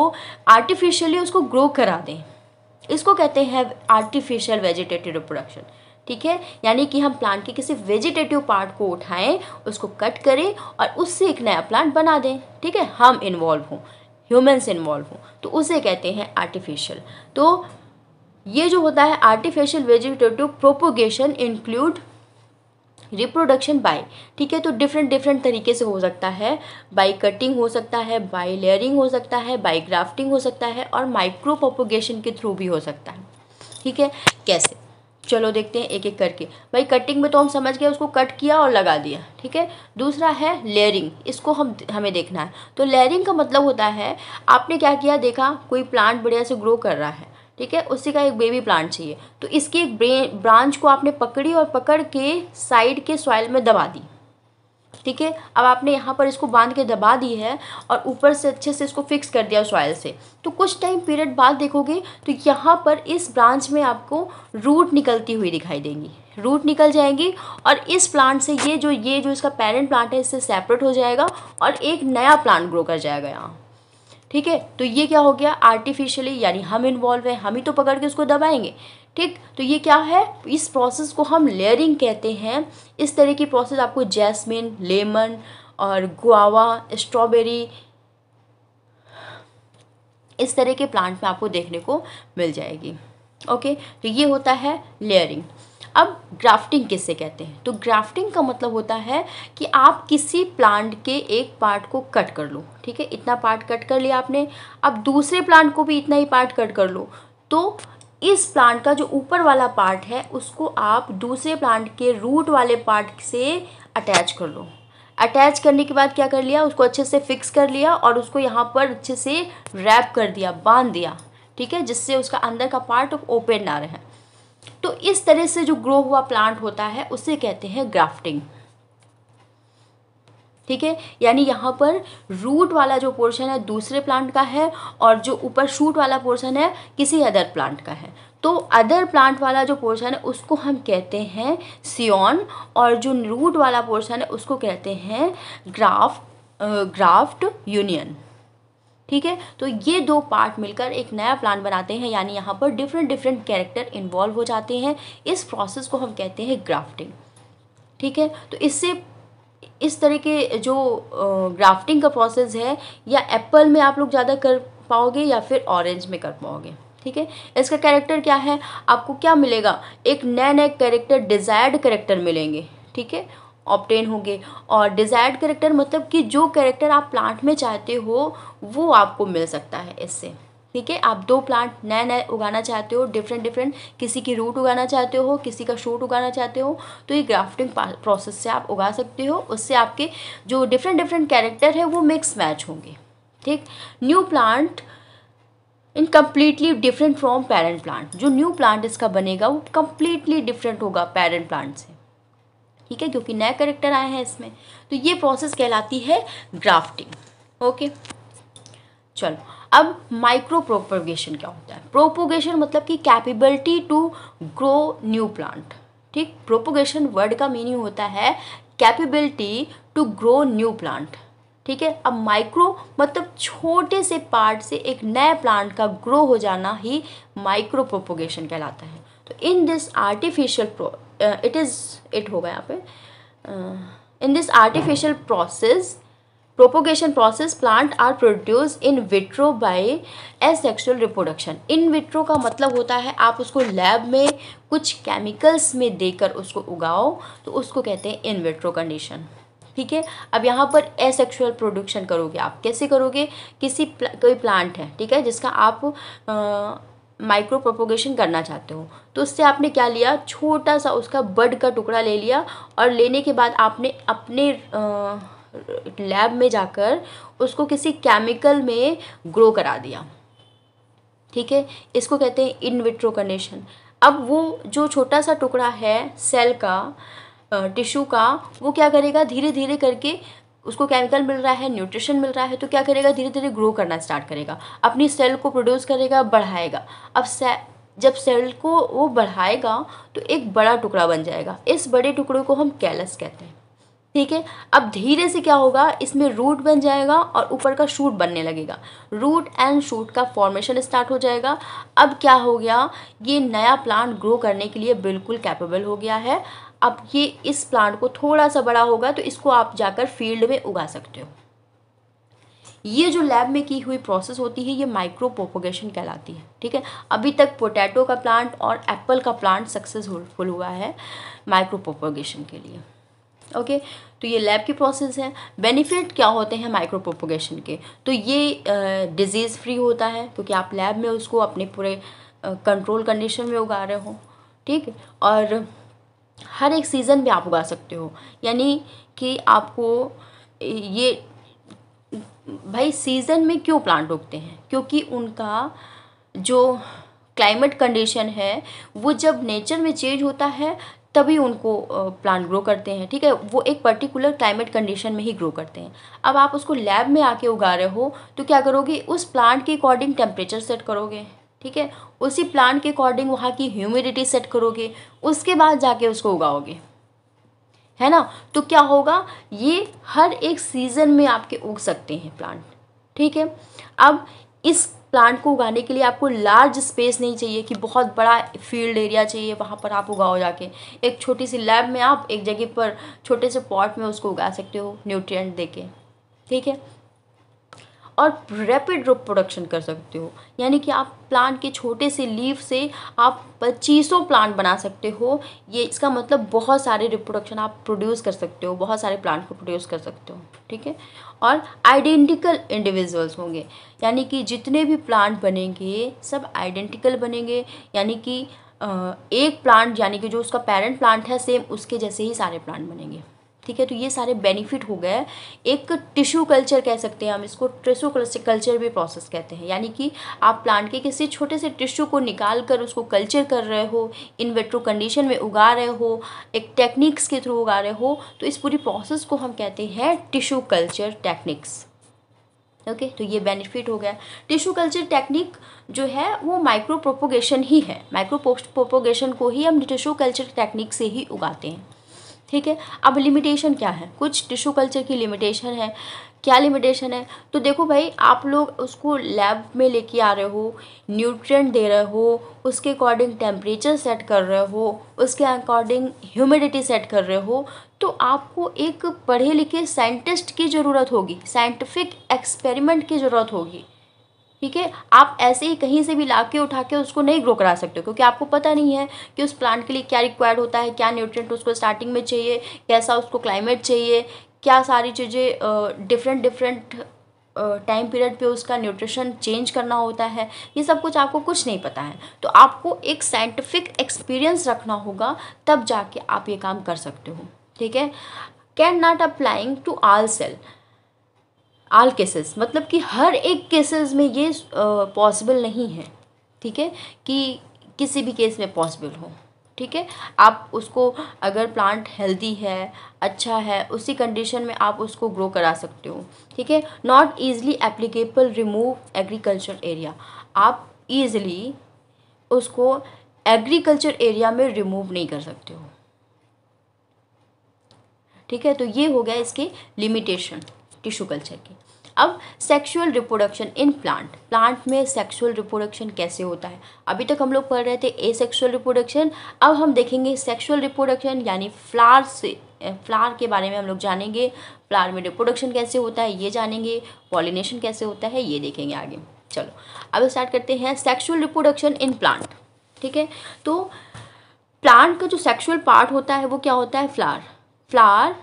आर्टिफिशियली उसको ग्रो करा दें इसको कहते हैं आर्टिफिशियल वेजिटेटिव रिप्रोडक्शन ठीक है यानी कि हम प्लांट के किसी वेजिटेटिव पार्ट को उठाएं उसको कट करें और उससे एक नया प्लांट बना दें ठीक है हम इन्वॉल्व हों ह्यूमन्स इन्वॉल्व हों तो उसे कहते हैं आर्टिफिशियल तो ये जो होता है artificial vegetative propagation include reproduction by ठीक है तो डिफरेंट डिफरेंट तरीके से हो सकता है बाय कटिंग हो सकता है बाय लेयरिंग हो सकता है बाय ग्राफ्टिंग हो सकता है और माइक्रो पॉपोगेशन के थ्रू भी हो सकता है ठीक है कैसे चलो देखते हैं एक एक करके भाई कटिंग में तो हम समझ गए उसको कट किया और लगा दिया ठीक है दूसरा है लेयरिंग इसको हम हमें देखना है तो लेयरिंग का मतलब होता है आपने क्या किया देखा कोई प्लांट बढ़िया से ग्रो कर रहा है ठीक है उसी का एक बेबी प्लांट चाहिए तो इसकी एक ब्रांच को आपने पकड़ी और पकड़ के साइड के सॉइल में दबा दी ठीक है अब आपने यहाँ पर इसको बांध के दबा दी है और ऊपर से अच्छे से इसको फिक्स कर दिया सॉइल से तो कुछ टाइम पीरियड बाद देखोगे तो यहाँ पर इस ब्रांच में आपको रूट निकलती हुई दिखाई देंगी रूट निकल जाएंगी और इस प्लांट से ये जो ये जो इसका पेरेंट प्लांट है इससे सेपरेट हो जाएगा और एक नया प्लांट ग्रो कर जाएगा यहाँ ठीक है तो ये क्या हो गया आर्टिफिशियली यानी हम इन्वॉल्व हैं हम ही तो पकड़ के उसको दबाएंगे ठीक तो ये क्या है इस प्रोसेस को हम लेयरिंग कहते हैं इस तरह की प्रोसेस आपको जैस्मिन लेमन और गुआवा स्ट्रॉबेरी इस तरह के प्लांट में आपको देखने को मिल जाएगी ओके तो ये होता है लेयरिंग अब ग्राफ्टिंग किसे कहते हैं तो ग्राफ्टिंग का मतलब होता है कि आप किसी प्लांट के एक पार्ट को कट कर लो ठीक है इतना पार्ट कट कर लिया आपने अब दूसरे प्लांट को भी इतना ही पार्ट कट कर लो तो इस प्लांट का जो ऊपर वाला पार्ट है उसको आप दूसरे प्लांट के रूट वाले पार्ट से अटैच कर लो अटैच करने के बाद क्या कर लिया उसको अच्छे से फिक्स कर लिया और उसको यहाँ पर अच्छे से रैप कर दिया बांध दिया ठीक है जिससे उसका अंदर का पार्ट ओपन ना रहे तो इस तरह से जो ग्रो हुआ प्लांट होता है उसे कहते हैं ग्राफ्टिंग ठीक है यानी यहाँ पर रूट वाला जो पोर्शन है दूसरे प्लांट का है और जो ऊपर शूट वाला पोर्शन है किसी अदर प्लांट का है तो अदर प्लांट वाला जो पोर्शन है उसको हम कहते हैं सियोन और जो रूट वाला पोर्शन है उसको कहते हैं ग्राफ्ट ग्राफ्ट यूनियन ठीक है तो ये दो पार्ट मिलकर एक नया प्लान बनाते हैं यानी यहाँ पर डिफरेंट डिफरेंट कैरेक्टर इन्वॉल्व हो जाते हैं इस प्रोसेस को हम कहते हैं ग्राफ्टिंग ठीक है तो इससे इस तरह के जो ग्राफ्टिंग का प्रोसेस है या एप्पल में आप लोग ज़्यादा कर पाओगे या फिर ऑरेंज में कर पाओगे ठीक है इसका कैरेक्टर क्या है आपको क्या मिलेगा एक नए नए कैरेक्टर डिज़ायर्ड कैरेक्टर मिलेंगे ठीक है ऑप्टेन होंगे और डिज़ायर्ड करेक्टर मतलब कि जो करेक्टर आप प्लांट में चाहते हो वो आपको मिल सकता है इससे ठीक है आप दो प्लांट नए नए उगाना चाहते हो डिफरेंट डिफरेंट किसी की रूट उगाना चाहते हो किसी का शूट उगाना चाहते हो तो ये ग्राफ्टिंग प्रोसेस से आप उगा सकते हो उससे आपके जो डिफरेंट डिफरेंट कैरेक्टर है वो मिक्स मैच होंगे ठीक new plant in completely different from parent plant जो न्यू प्लांट इसका बनेगा वो कम्प्लीटली डिफरेंट होगा पेरेंट प्लांट से ठीक है क्योंकि नए करेक्टर आए हैं इसमें तो ये प्रोसेस कहलाती है ग्राफ्टिंग ओके चलो अब माइक्रो प्रोपोगेशन क्या होता है प्रोपोगेशन मतलब कि capability to grow new plant ठीक प्रोपोगेशन वर्ड का मीनिंग होता है capability to grow new plant ठीक है अब माइक्रो मतलब छोटे से पार्ट से एक नए प्लांट का ग्रो हो जाना ही माइक्रो प्रोपोगेशन कहलाता है तो in this artificial it is it होगा यहाँ पे in this artificial process propagation process plant are produce in vitro by asexual reproduction in vitro का मतलब होता है आप उसको लैब में कुछ केमिकल्स में देकर उसको उगाओ तो उसको कहते हैं इन विट्रो कंडीशन ठीक है अब यहाँ पर एसेक्सुअल प्रोडक्शन करोगे आप कैसे करोगे किसी प्ला, कोई प्लांट है ठीक है जिसका आप आ, uh, माइक्रो प्रोपोगेशन करना चाहते हो तो उससे आपने क्या लिया छोटा सा उसका बड का टुकड़ा ले लिया और लेने के बाद आपने अपने लैब में जाकर उसको किसी केमिकल में ग्रो करा दिया ठीक है इसको कहते हैं इन विट्रो कंडीशन अब वो जो छोटा सा टुकड़ा है सेल का टिश्यू का वो क्या करेगा धीरे धीरे करके उसको केमिकल मिल रहा है न्यूट्रिशन मिल रहा है तो क्या करेगा धीरे धीरे ग्रो करना स्टार्ट करेगा अपनी सेल को प्रोड्यूस करेगा बढ़ाएगा अब से जब सेल को वो बढ़ाएगा तो एक बड़ा टुकड़ा बन जाएगा इस बड़े टुकड़े को हम कैलस कहते हैं ठीक है अब धीरे से क्या होगा इसमें रूट बन जाएगा और ऊपर का शूट बनने लगेगा रूट एंड शूट का फॉर्मेशन स्टार्ट हो जाएगा अब क्या हो गया ये नया प्लांट ग्रो करने के लिए बिल्कुल कैपेबल हो गया है अब ये इस प्लांट को थोड़ा सा बड़ा होगा तो इसको आप जाकर फील्ड में उगा सकते हो ये जो लैब में की हुई प्रोसेस होती है ये माइक्रो प्रोपोगेशन कहलाती है ठीक है अभी तक पोटैटो का प्लांट और एप्पल का प्लांट सक्सेसफुल हुआ है माइक्रो प्रोपोगेशन के लिए ओके तो ये लैब की प्रोसेस है बेनिफिट क्या होते हैं माइक्रो प्रोपोगेशन के तो ये डिजीज़ फ्री होता है क्योंकि आप लैब में उसको अपने पूरे कंट्रोल कंडीशन में उगा रहे हो ठीक और हर एक सीज़न में आप उगा सकते हो यानी कि आपको ये भाई सीज़न में क्यों प्लांट उगते हैं क्योंकि उनका जो क्लाइमेट कंडीशन है वो जब नेचर में चेंज होता है तभी उनको प्लांट ग्रो करते हैं ठीक है वो एक पर्टिकुलर क्लाइमेट कंडीशन में ही ग्रो करते हैं अब आप उसको लैब में आके उगा रहे हो तो क्या करोगे उस प्लांट के अकॉर्डिंग टेम्परेचर सेट करोगे ठीक है उसी प्लांट के अकॉर्डिंग वहाँ की ह्यूमिडिटी सेट करोगे उसके बाद जाके उसको उगाओगे है ना तो क्या होगा ये हर एक सीज़न में आपके उग सकते हैं प्लांट ठीक है अब इस प्लांट को उगाने के लिए आपको लार्ज स्पेस नहीं चाहिए कि बहुत बड़ा फील्ड एरिया चाहिए वहाँ पर आप उगाओ जाके एक छोटी सी लैब में आप एक जगह पर छोटे से पॉट में उसको उगा सकते हो न्यूट्रिएंट दे के ठीक है और रैपिड रूप प्रोडक्शन कर सकते हो यानी कि आप प्लांट के छोटे से लीव से आप पच्चीसों प्लांट बना सकते हो ये इसका मतलब बहुत सारे रिप्रोडक्शन आप प्रोड्यूस कर सकते हो बहुत सारे प्लांट को प्रोड्यूस कर सकते हो ठीक है और आइडेंटिकल इंडिविजुअल्स होंगे यानी कि जितने भी प्लांट बनेंगे सब आइडेंटिकल बनेंगे यानी कि एक प्लांट यानी कि जो उसका पेरेंट प्लांट है सेम उसके जैसे ही सारे प्लांट बनेंगे ठीक है तो ये सारे बेनिफिट हो गए एक टिश्यू कल्चर कह सकते हैं हम इसको टिश्यू कल्चर भी प्रोसेस कहते हैं यानी कि आप प्लांट के किसी छोटे से टिश्यू को निकाल कर उसको कल्चर कर रहे हो इन वेट्रो कंडीशन में उगा रहे हो एक टेक्निक्स के थ्रू उगा रहे हो तो इस पूरी प्रोसेस को हम कहते हैं tissue culture techniques okay okay, तो ये बेनिफिट हो गया टिश्यू कल्चर टेक्निक जो है वो माइक्रो प्रोपोगेशन ही है माइक्रो प्रोपोगेशन को ही हम टिश्यू कल्चर टेक्निक से ही उगाते हैं ठीक है अब लिमिटेशन क्या है कुछ टिश्यू कल्चर की लिमिटेशन है क्या लिमिटेशन है तो देखो भाई आप लोग उसको लैब में लेके आ रहे हो न्यूट्रिएंट दे रहे हो उसके अकॉर्डिंग टेम्परेचर सेट कर रहे हो उसके अकॉर्डिंग ह्यूमिडिटी सेट कर रहे हो तो आपको एक पढ़े लिखे साइंटिस्ट की ज़रूरत होगी साइंटिफिक एक्सपेरिमेंट की ज़रूरत होगी ठीक है आप ऐसे ही कहीं से भी ला के उठा के उसको नहीं ग्रो करा सकते क्योंकि आपको पता नहीं है कि उस प्लांट के लिए क्या रिक्वायर्ड होता है क्या न्यूट्रिएंट उसको स्टार्टिंग में चाहिए कैसा उसको क्लाइमेट चाहिए क्या सारी चीज़ें डिफरेंट डिफरेंट टाइम पीरियड पे उसका न्यूट्रिशन चेंज करना होता है ये सब कुछ आपको कुछ नहीं पता है तो आपको एक साइंटिफिक एक्सपीरियंस रखना होगा तब जाके आप ये काम कर सकते हो ठीक है can not applying to all cell all cases मतलब कि हर एक केसेस में ये पॉसिबल नहीं है ठीक है कि किसी भी केस में पॉसिबल हो ठीक है आप उसको अगर प्लांट हेल्दी है अच्छा है उसी कंडीशन में आप उसको ग्रो करा सकते हो ठीक है not easily applicable remove agriculture area आप ईजली उसको एग्रीकल्चर एरिया में रिमूव नहीं कर सकते हो ठीक है तो ये हो गया इसके लिमिटेशन टिश्यू कल्चर की अब sexual reproduction in plant plant में सेक्सुअल रिप्रोडक्शन कैसे होता है अभी तक हम लोग पढ़ रहे थे ए सेक्सुअल रिप्रोडक्शन अब हम देखेंगे सेक्सुअल रिप्रोडक्शन यानी फ्लावर से फ्लावर के बारे में हम लोग जानेंगे फ्लावर में रिप्रोडक्शन कैसे होता है ये जानेंगे पॉलिनेशन कैसे होता है ये देखेंगे आगे चलो अब स्टार्ट करते हैं सेक्सुअल रिप्रोडक्शन इन प्लांट ठीक है तो प्लांट का जो सेक्सुअल पार्ट होता है वो क्या होता है flower flower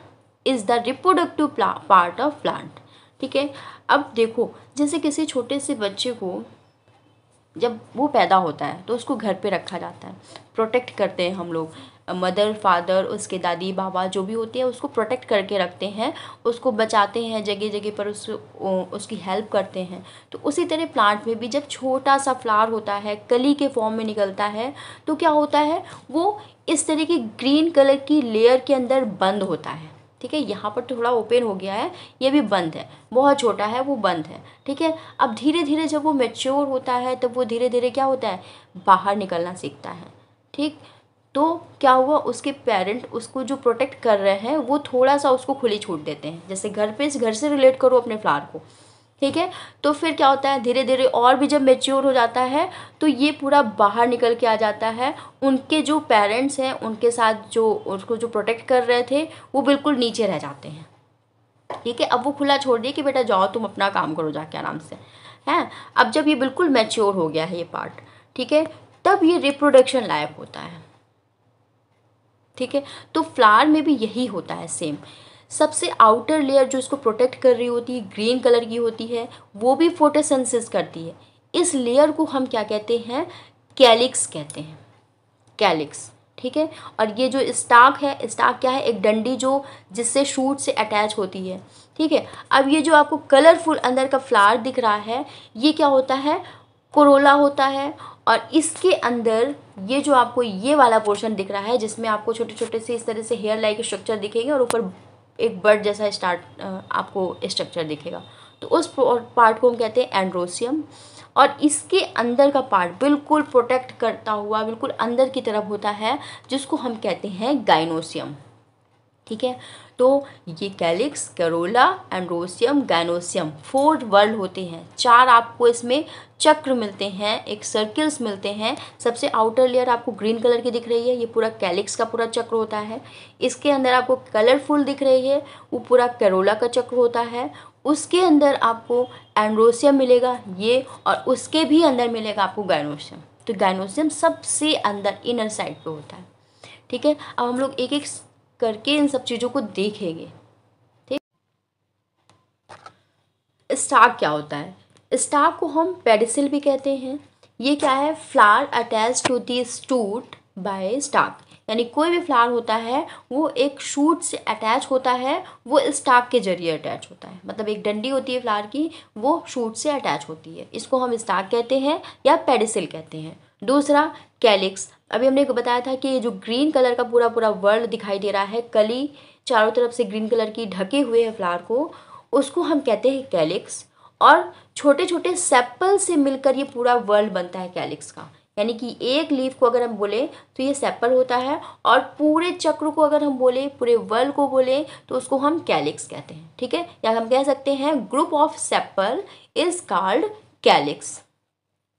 is the reproductive part of plant ठीक है अब देखो जैसे किसी छोटे से बच्चे को जब वो पैदा होता है तो उसको घर पे रखा जाता है प्रोटेक्ट करते हैं हम लोग मदर फादर उसके दादी बाबा जो भी होते हैं उसको प्रोटेक्ट करके रखते हैं उसको बचाते हैं जगह जगह पर उस उसकी हेल्प करते हैं तो उसी तरह प्लांट में भी जब छोटा सा फ्लावर होता है कली के फॉर्म में निकलता है तो क्या होता है वो इस तरह की ग्रीन कलर की लेयर के अंदर बंद होता है ठीक है यहाँ पर थोड़ा ओपन हो गया है ये भी बंद है बहुत छोटा है वो बंद है ठीक है अब धीरे धीरे जब वो मेच्योर होता है तब वो धीरे धीरे क्या होता है बाहर निकलना सीखता है ठीक तो क्या हुआ उसके पेरेंट उसको जो प्रोटेक्ट कर रहे हैं वो थोड़ा सा उसको खुली छूट देते हैं जैसे घर पे इस घर से रिलेट करो अपने फ्लावर को ठीक है तो फिर क्या होता है धीरे धीरे और भी जब मेच्योर हो जाता है तो ये पूरा बाहर निकल के आ जाता है उनके जो पेरेंट्स हैं उनके साथ जो उसको जो प्रोटेक्ट कर रहे थे वो बिल्कुल नीचे रह जाते हैं ठीक है अब वो खुला छोड़ दिए कि बेटा जाओ तुम अपना काम करो जाके आराम से हैं अब जब ये बिल्कुल मेच्योर हो गया है ये पार्ट ठीक है तब ये रिप्रोडक्शन लायक होता है ठीक है तो फ्लावर में भी यही होता है सेम सबसे आउटर लेयर जो इसको प्रोटेक्ट कर रही होती है ग्रीन कलर की होती है वो भी फोटोसेंसिस करती है इस लेयर को हम क्या कहते हैं कैलिक्स कहते हैं कैलिक्स ठीक है और ये जो स्टाक है स्टाक क्या है एक डंडी जो जिससे शूट से अटैच होती है ठीक है अब ये जो आपको कलरफुल अंदर का फ्लावर दिख रहा है ये क्या होता है कोरोला होता है और इसके अंदर ये जो आपको ये वाला पोर्शन दिख रहा है जिसमें आपको छोटे छोटे से इस तरह से हेयर लाइक स्ट्रक्चर दिखेंगे और ऊपर एक बर्ड जैसा स्टार्ट आपको स्ट्रक्चर दिखेगा तो उस पार्ट को हम कहते हैं एंड्रोसियम और इसके अंदर का पार्ट बिल्कुल प्रोटेक्ट करता हुआ बिल्कुल अंदर की तरफ होता है जिसको हम कहते हैं गाइनोसियम ठीक है तो ये calyx corolla androecium gynoecium four whorl होते हैं चार आपको इसमें चक्र मिलते हैं एक सर्किल्स मिलते हैं सबसे आउटर लेयर आपको ग्रीन कलर की दिख रही है ये पूरा कैलिक्स का पूरा चक्र होता है इसके अंदर आपको कलरफुल दिख रही है वो पूरा करोला का चक्र होता है उसके अंदर आपको एंड्रोसियम मिलेगा ये और उसके भी अंदर मिलेगा आपको गाइनोसियम तो गाइनोसियम सबसे अंदर इनर साइड पर होता है ठीक है अब हम लोग एक एक करके इन सब चीज़ों को देखेंगे ठीक स्टाक क्या होता है स्टाक को हम पेडिसिल भी कहते हैं ये क्या है फ्लावर अटैच टू दी स्टूट बाय स्टाक यानी कोई भी फ्लावर होता है वो एक शूट से अटैच होता है वो स्टाक के जरिए अटैच होता है मतलब एक डंडी होती है फ्लावर की वो शूट से अटैच होती है इसको हम स्टाक कहते हैं या पेडिसिल कहते हैं दूसरा कैलिक्स अभी हमने बताया था कि ये जो ग्रीन कलर का पूरा पूरा वर्ल्ड दिखाई दे रहा है कली चारों तरफ से ग्रीन कलर की ढके हुए है फ्लावर को उसको हम कहते हैं कैलिक्स और छोटे छोटे सेप्पल से मिलकर ये पूरा वर्ल्ड बनता है कैलिक्स का यानी कि एक लीफ को अगर हम बोले तो ये सेप्पल होता है और पूरे चक्र को अगर हम बोले पूरे वर्ल्ड को बोले तो उसको हम कैलिक्स कहते हैं ठीक है या हम कह सकते हैं group of sepal is called calyx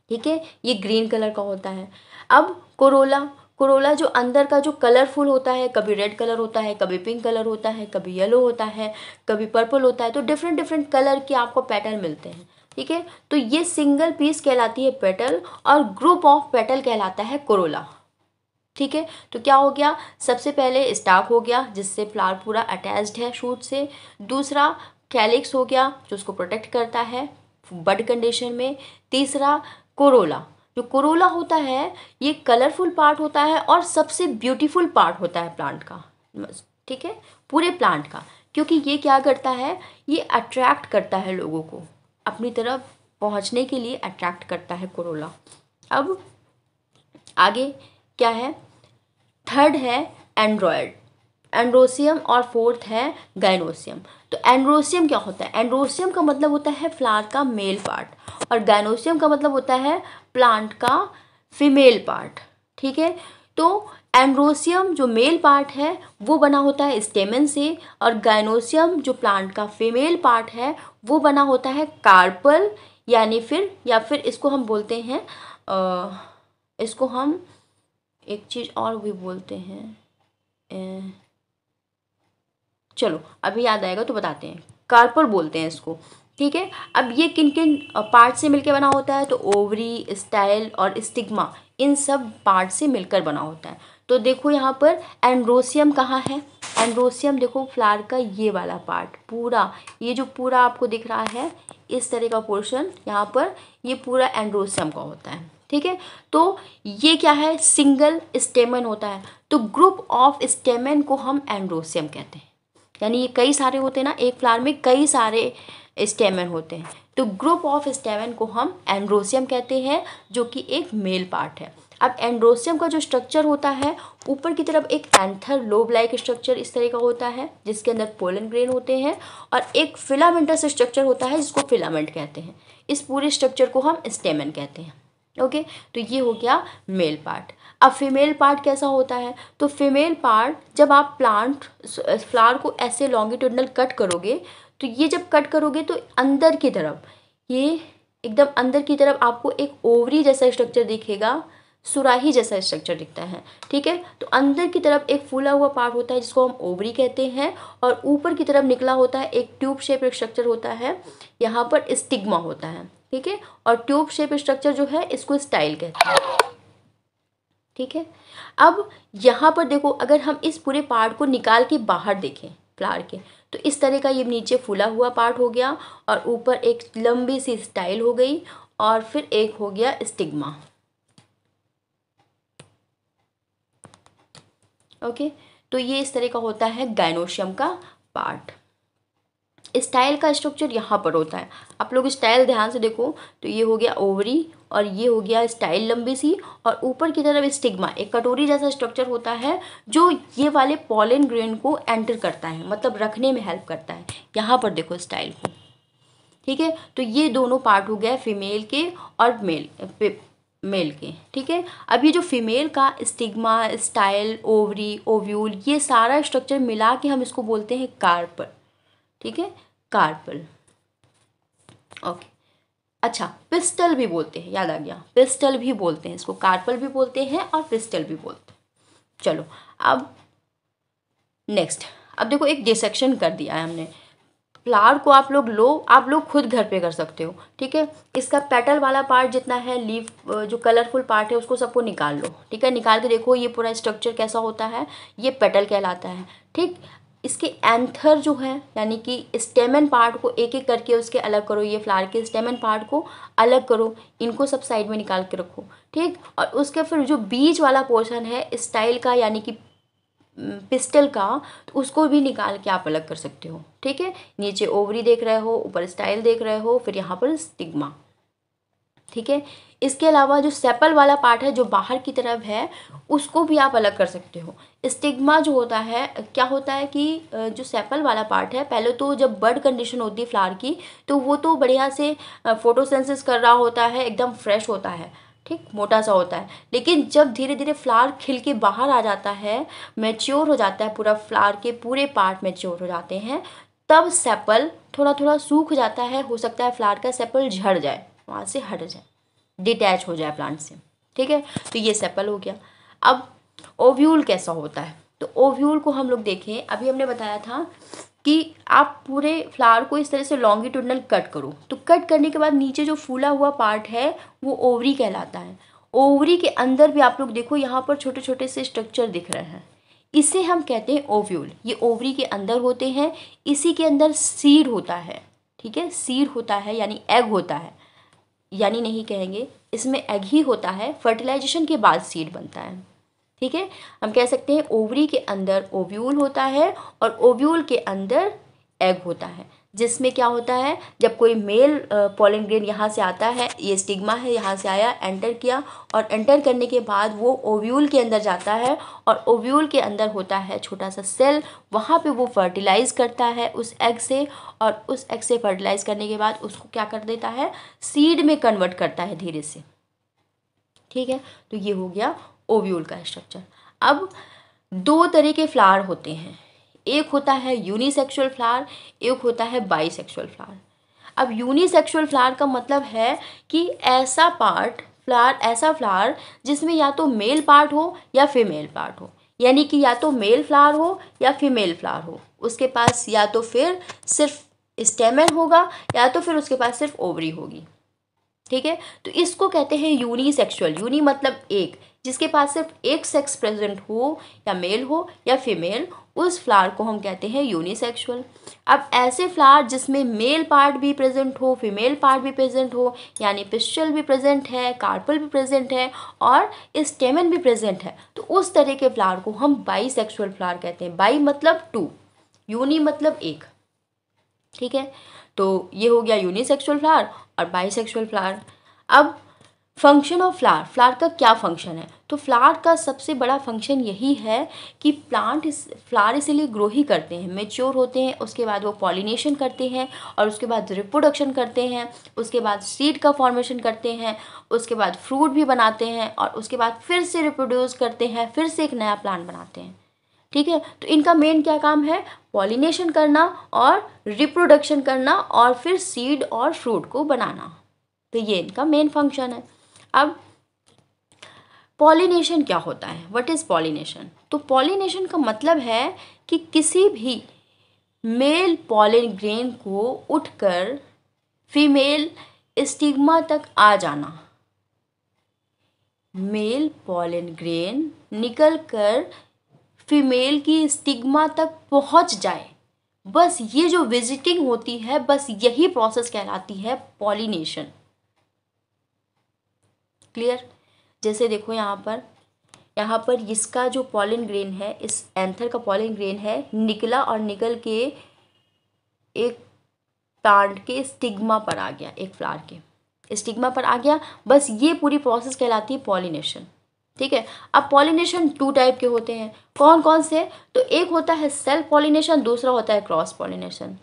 ठीक है ये ग्रीन कलर का होता है अब कोरोला कोरोला जो अंदर का जो कलरफुल होता है कभी रेड कलर होता है कभी पिंक कलर होता है कभी येलो होता है कभी पर्पल होता है तो डिफरेंट डिफरेंट कलर के आपको पैटर्न मिलते हैं ठीक है तो ये सिंगल पीस कहलाती है पेटल और ग्रुप ऑफ पेटल कहलाता है कोरोला ठीक है तो क्या हो गया सबसे पहले स्टाक हो गया जिससे फ्लावर पूरा अटैच्ड है शूट से दूसरा कैलिक्स हो गया जो उसको प्रोटेक्ट करता है बड कंडीशन में तीसरा कोरोला जो कोरोला होता है ये कलरफुल पार्ट होता है और सबसे ब्यूटीफुल पार्ट होता है प्लांट का ठीक है पूरे प्लांट का क्योंकि ये क्या करता है ये अट्रैक्ट करता है लोगों को अपनी तरफ पहुंचने के लिए अट्रैक्ट करता है कोरोला अब आगे क्या है थर्ड है एंड्रॉयड एंड्रोसियम और फोर्थ है गाइनोसियम तो एंड्रोसियम क्या होता है एंड्रोसियम का मतलब होता है फ्लावर का मेल पार्ट और गाइनोसियम का मतलब होता है प्लांट का फीमेल पार्ट ठीक है तो एंड्रोसियम जो मेल पार्ट है वो बना होता है स्टेमन से और गाइनोसियम जो प्लांट का फीमेल पार्ट है वो बना होता है कार्पल यानी फिर या फिर इसको हम बोलते हैं आ, इसको हम एक चीज़ और भी बोलते हैं ए, चलो अभी याद आएगा तो बताते हैं कार्पर बोलते हैं इसको ठीक है अब ये किन किन पार्ट से मिलकर बना होता है तो ओवरी स्टाइल और स्टिग्मा इन सब पार्ट से मिलकर बना होता है तो देखो यहाँ पर एंड्रोसियम कहाँ है एंड्रोसियम देखो फ्लावर का ये वाला पार्ट पूरा ये जो पूरा आपको दिख रहा है इस तरह का पोर्शन यहाँ पर ये पूरा एंड्रोसियम का होता है ठीक है तो ये क्या है सिंगल स्टेमन होता है तो ग्रुप ऑफ स्टेमन को हम एंड्रोसियम कहते हैं यानी ये कई सारे होते हैं ना एक फ्लावर में कई सारे स्टेमन होते हैं तो ग्रुप ऑफ स्टेमन को हम एंड्रोसियम कहते हैं जो कि एक मेल पार्ट है अब एंड्रोसियम का जो स्ट्रक्चर होता है ऊपर की तरफ एक एंथर लोब लाइक स्ट्रक्चर इस तरह का होता है जिसके अंदर पोलन ग्रेन होते हैं और एक फिलामेंटस स्ट्रक्चर होता है जिसको फिलामेंट कहते हैं इस पूरे स्ट्रक्चर को हम स्टेमन कहते हैं ओके तो ये हो गया मेल पार्ट अब फीमेल पार्ट कैसा होता है तो फीमेल पार्ट जब आप प्लांट फ्लावर को ऐसे लॉन्गिट्यूडनल कट करोगे तो ये जब कट करोगे तो अंदर की तरफ ये एकदम अंदर की तरफ आपको एक ओवरी जैसा स्ट्रक्चर दिखेगा सुराही जैसा स्ट्रक्चर दिखता है ठीक है तो अंदर की तरफ एक फूला हुआ पार्ट होता है जिसको हम ओवरी कहते हैं और ऊपर की तरफ निकला होता है एक ट्यूब शेप स्ट्रक्चर होता है यहाँ पर स्टिग्मा होता है ठीक है और ट्यूब शेप स्ट्रक्चर जो है इसको स्टाइल कहते हैं ठीक है अब यहाँ पर देखो अगर हम इस पूरे पार्ट को निकाल के बाहर देखें फ्लावर के तो इस तरह का ये नीचे फूला हुआ पार्ट हो गया और ऊपर एक लंबी सी स्टाइल हो गई और फिर एक हो गया स्टिग्मा ओके तो ये इस तरह का होता है गाइनोशियम का पार्ट स्टाइल का स्ट्रक्चर यहाँ पर होता है आप लोग स्टाइल ध्यान से देखो तो ये हो गया ओवरी और ये हो गया स्टाइल लंबी सी और ऊपर की तरफ स्टिग्मा एक कटोरी जैसा स्ट्रक्चर होता है जो ये वाले पॉलन ग्रेन को एंटर करता है मतलब रखने में हेल्प करता है यहाँ पर देखो स्टाइल को ठीक है तो ये दोनों पार्ट हो गया फीमेल के और मेल मेल के ठीक है अब ये जो फीमेल का स्टिग्मा स्टाइल ओवरी ओव्यूल ये सारा स्ट्रक्चर मिला के हम इसको बोलते हैं कार्पल ठीक है कार्पल ओके अच्छा पिस्टल भी बोलते हैं याद आ गया पिस्टल भी बोलते हैं इसको कार्पल भी बोलते हैं और पिस्टल भी बोलते हैं चलो अब नेक्स्ट अब देखो एक डिसेक्शन कर दिया है हमने फ्लावर को आप लोग लो आप लोग खुद घर पे कर सकते हो ठीक है इसका पेटल वाला पार्ट जितना है लीफ जो कलरफुल पार्ट है उसको सबको निकाल लो ठीक है निकाल के देखो ये पूरा स्ट्रक्चर कैसा होता है ये पेटल कहलाता है ठीक इसके एंथर जो है यानी कि स्टेमन पार्ट को एक एक करके उसके अलग करो ये फ्लावर के स्टेमन पार्ट को अलग करो इनको सब साइड में निकाल के रखो ठीक और उसके फिर जो बीज वाला पोर्शन है स्टाइल का यानी कि पिस्टल का तो उसको भी निकाल के आप अलग कर सकते हो ठीक है नीचे ओवरी देख रहे हो ऊपर स्टाइल देख रहे हो फिर यहाँ पर स्टिग्मा ठीक है इसके अलावा जो सेपल वाला पार्ट है जो बाहर की तरफ है उसको भी आप अलग कर सकते हो स्टिग्मा जो होता है क्या होता है कि जो सेपल वाला पार्ट है पहले तो जब बर्ड कंडीशन होती है फ्लावर की तो वो तो बढ़िया से फोटोसेंसिस कर रहा होता है एकदम फ्रेश होता है ठीक मोटा सा होता है लेकिन जब धीरे धीरे फ्लावर खिल के बाहर आ जाता है मैच्योर हो जाता है पूरा फ्लावर के पूरे पार्ट मैच्योर हो जाते हैं तब सेपल थोड़ा थोड़ा सूख जाता है हो सकता है फ्लावर का सेपल झड़ जाए वहाँ से हट जाए डिटैच हो जाए प्लांट से ठीक है तो ये सेपल हो गया अब ओव्यूल कैसा होता है तो ओव्यूल को हम लोग देखें अभी हमने बताया था कि आप पूरे फ्लावर को इस तरह से लॉन्गिट्यूडनल कट करो तो कट करने के बाद नीचे जो फूला हुआ पार्ट है वो ओवरी कहलाता है ओवरी के अंदर भी आप लोग देखो यहाँ पर छोटे छोटे से स्ट्रक्चर दिख रहे हैं इसे हम कहते हैं ओव्यूल ये ओवरी के अंदर होते हैं इसी के अंदर सीड होता है ठीक है सीड होता है यानी एग होता है यानी नहीं कहेंगे इसमें एग ही होता है फर्टिलाइजेशन के बाद सीड बनता है ठीक है हम कह सकते हैं ओवरी के अंदर ओव्यूल होता है और ओव्यूल के अंदर एग होता है जिसमें क्या होता है जब कोई मेल पोलिंग ग्रेन यहाँ से आता है ये स्टिग्मा है यहाँ से आया एंटर किया और एंटर करने के बाद वो ओव्यूल के अंदर जाता है और ओव्यूल के अंदर होता है छोटा सा सेल वहाँ पे वो फर्टिलाइज़ करता है उस एग से और उस एग से फर्टिलाइज़ करने के बाद उसको क्या कर देता है सीड में कन्वर्ट करता है धीरे से ठीक है तो ये हो गया ओव्यूल का स्ट्रक्चर अब दो तरह के फ्लावर होते हैं एक होता है यूनिसेक्सुअल फ्लावर एक होता है बाईसेक्सुअल फ्लावर अब यूनिसेक्सुअल फ्लावर का मतलब है कि ऐसा पार्ट फ्लावर ऐसा फ्लावर जिसमें या तो मेल पार्ट हो या फीमेल पार्ट हो यानी कि या तो मेल फ्लावर हो या फीमेल फ्लावर हो उसके पास या तो फिर सिर्फ स्टेमन होगा या तो फिर उसके पास सिर्फ ओवरी होगी ठीक है तो इसको कहते हैं यूनिसेक्सुअल यूनि मतलब एक जिसके पास सिर्फ एक सेक्स प्रेजेंट हो या मेल हो या फीमेल उस फ्लावर को हम कहते हैं यूनिसेक्सुअल अब ऐसे फ्लावर जिसमें मेल पार्ट भी प्रेजेंट हो फीमेल पार्ट भी प्रेजेंट हो यानी पिस्टल भी प्रेजेंट है कार्पल भी प्रेजेंट है और स्टेमन भी प्रेजेंट है तो उस तरह के फ्लावर को हम बाई सेक्सुअल फ्लावर कहते हैं बाई मतलब टू यूनि मतलब एक ठीक है तो ये हो गया यूनिसेक्सुअल फ्लावर और बाईसेक्सुअल फ्लावर अब फंक्शन ऑफ फ्लावर फ्लावर का क्या फंक्शन है तो फ्लावर का सबसे बड़ा फंक्शन यही है कि प्लांट इस फ्लावर इसीलिए ग्रो ही करते हैं मेच्योर होते हैं उसके बाद वो पॉलिनेशन करते हैं और उसके बाद रिप्रोडक्शन करते हैं उसके बाद सीड का फॉर्मेशन करते हैं उसके बाद फ्रूट भी बनाते हैं और उसके बाद फिर से रिप्रोड्यूस करते हैं फिर से एक नया प्लांट बनाते हैं ठीक है तो इनका मेन क्या काम है पॉलिनेशन करना और रिप्रोडक्शन करना और फिर सीड और फ्रूट को बनाना तो ये इनका मेन फंक्शन है अब पॉलिनेशन क्या होता है व्हाट इज़ पॉलिनेशन तो पॉलिनेशन का मतलब है कि किसी भी मेल पॉलिन ग्रेन को उठकर फीमेल स्टिग्मा तक आ जाना मेल पॉलिन ग्रेन निकल कर फीमेल की स्टिग्मा तक पहुंच जाए बस ये जो विजिटिंग होती है बस यही प्रोसेस कहलाती है पॉलिनेशन क्लियर जैसे देखो यहाँ पर यहाँ पर इसका जो पॉलिन ग्रेन है इस एंथर का पॉलिन ग्रेन है निकला और निकल के एक प्लांट के स्टिग्मा पर आ गया एक फ्लावर के स्टिग्मा पर आ गया बस ये पूरी प्रोसेस कहलाती है पॉलिनेशन ठीक है अब पॉलिनेशन टू टाइप के होते हैं कौन कौन से तो एक होता है सेल्फ पॉलिनेशन दूसरा होता है क्रॉस पॉलिनेशन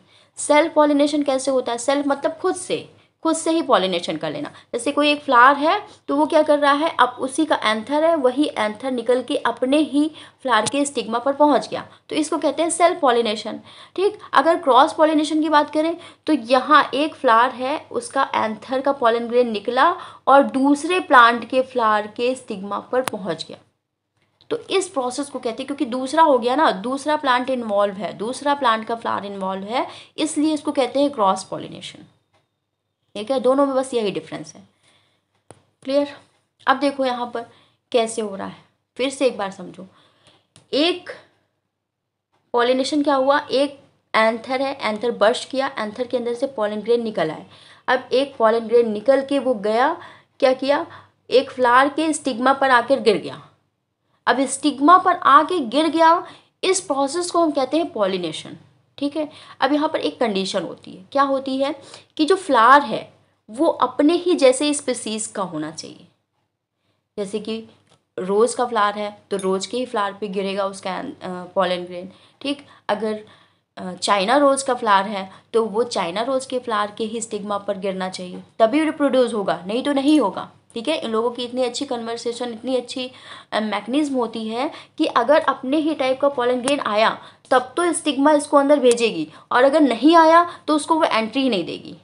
सेल्फ पॉलिनेशन कैसे होता है सेल्फ मतलब खुद से खुद से ही पॉलिनेशन कर लेना जैसे कोई एक फ्लावर है तो वो क्या कर रहा है अब उसी का एंथर है वही एंथर निकल के अपने ही फ्लावर के स्टिग्मा पर पहुंच गया तो इसको कहते हैं सेल्फ पॉलिनेशन ठीक अगर क्रॉस पॉलिनेशन की बात करें तो यहाँ एक फ्लावर है उसका एंथर का पॉलिन ग्रेन निकला और दूसरे प्लांट के फ्लावर के स्टिग्मा पर पहुँच गया तो इस प्रोसेस को कहते हैं क्योंकि दूसरा हो गया ना दूसरा प्लांट इन्वॉल्व है दूसरा प्लांट का फ्लावर इन्वॉल्व है इसलिए इसको कहते हैं क्रॉस पॉलिनेशन ठीक है दोनों में बस यही डिफरेंस है क्लियर अब देखो यहाँ पर कैसे हो रहा है फिर से एक बार समझो एक पॉलिनेशन क्या हुआ एक एंथर है एंथर बर्श किया एंथर के अंदर से पॉलन ग्रेन निकल आए अब एक पॉलन ग्रेन निकल के वो गया क्या किया एक फ्लावर के स्टिग्मा पर आकर गिर गया अब स्टिग्मा पर आके गिर गया इस प्रोसेस को हम कहते हैं पॉलिनेशन ठीक है अब यहाँ पर एक कंडीशन होती है क्या होती है कि जो फ्लावर है वो अपने ही जैसे स्पीसीज का होना चाहिए जैसे कि रोज़ का फ्लावर है तो रोज़ के ही फ्लावर पे गिरेगा उसका पॉलन ग्रेन ठीक अगर चाइना रोज़ का फ्लावर है तो वो चाइना रोज़ के फ्लावर के ही स्टिग्मा पर गिरना चाहिए तभी रिप्रोड्यूस होगा नहीं तो नहीं होगा ठीक है इन लोगों की इतनी अच्छी कन्वर्सेशन इतनी अच्छी मैकनिज्म होती है कि अगर अपने ही टाइप का पॉलन ग्रेन आया तब तो स्टिग्मा इसको अंदर भेजेगी और अगर नहीं आया तो उसको वो एंट्री ही नहीं देगी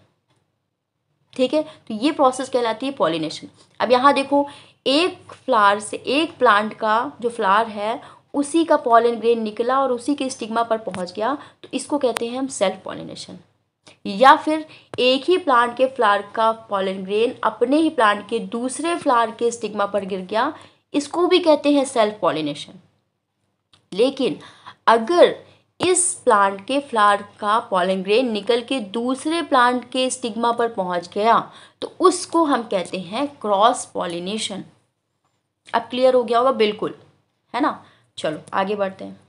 ठीक है तो ये प्रोसेस कहलाती है पॉलिनेशन अब यहाँ देखो एक फ्लावर से एक प्लांट का जो फ्लावर है उसी का पॉलन ग्रेन निकला और उसी के स्टिग्मा पर पहुँच गया तो इसको कहते हैं हम सेल्फ पॉलिनेशन या फिर एक ही प्लांट के फ्लावर का पॉलन ग्रेन अपने ही प्लांट के दूसरे फ्लावर के स्टिग्मा पर गिर गया इसको भी कहते हैं सेल्फ पॉलिनेशन लेकिन अगर इस प्लांट के फ्लावर का पॉलन ग्रेन निकल के दूसरे प्लांट के स्टिग्मा पर पहुंच गया तो उसको हम कहते हैं क्रॉस पॉलिनेशन अब क्लियर हो गया होगा बिल्कुल है ना चलो आगे बढ़ते हैं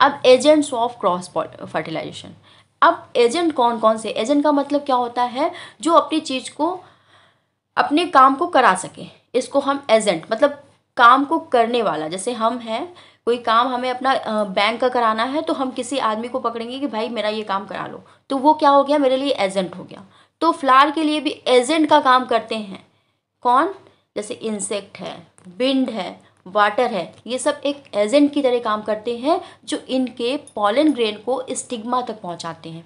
अब एजेंट्स ऑफ क्रॉस फर्टिलाइजेशन अब एजेंट कौन कौन से एजेंट का मतलब क्या होता है जो अपनी चीज़ को अपने काम को करा सके इसको हम एजेंट मतलब काम को करने वाला जैसे हम हैं कोई काम हमें अपना बैंक का कराना है तो हम किसी आदमी को पकड़ेंगे कि भाई मेरा ये काम करा लो तो वो क्या हो गया मेरे लिए एजेंट हो गया तो फ्लार के लिए भी एजेंट का काम करते हैं कौन जैसे इंसेक्ट है विंड है वाटर है ये सब एक एजेंट की तरह काम करते हैं जो इनके पॉलन ग्रेन को स्टिग्मा तक पहुंचाते हैं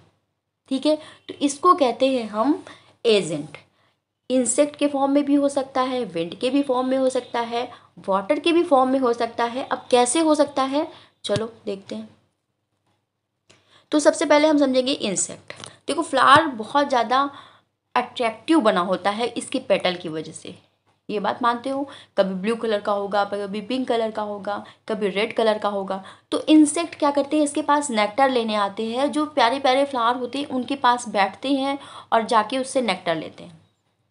ठीक है तो इसको कहते हैं हम एजेंट इंसेक्ट के फॉर्म में भी हो सकता है विंड के भी फॉर्म में हो सकता है वाटर के भी फॉर्म में हो सकता है अब कैसे हो सकता है चलो देखते हैं तो सबसे पहले हम समझेंगे इंसेक्ट देखो फ्लावर बहुत ज़्यादा अट्रैक्टिव बना होता है इसके पेटल की वजह से ये बात मानते हो कभी ब्लू कलर का होगा कभी पिंक कलर का होगा कभी रेड कलर का होगा तो इंसेक्ट क्या करते हैं इसके पास नेक्टर लेने आते हैं जो प्यारे प्यारे फ्लावर होते हैं उनके पास बैठते हैं और जाके उससे नेक्टर लेते हैं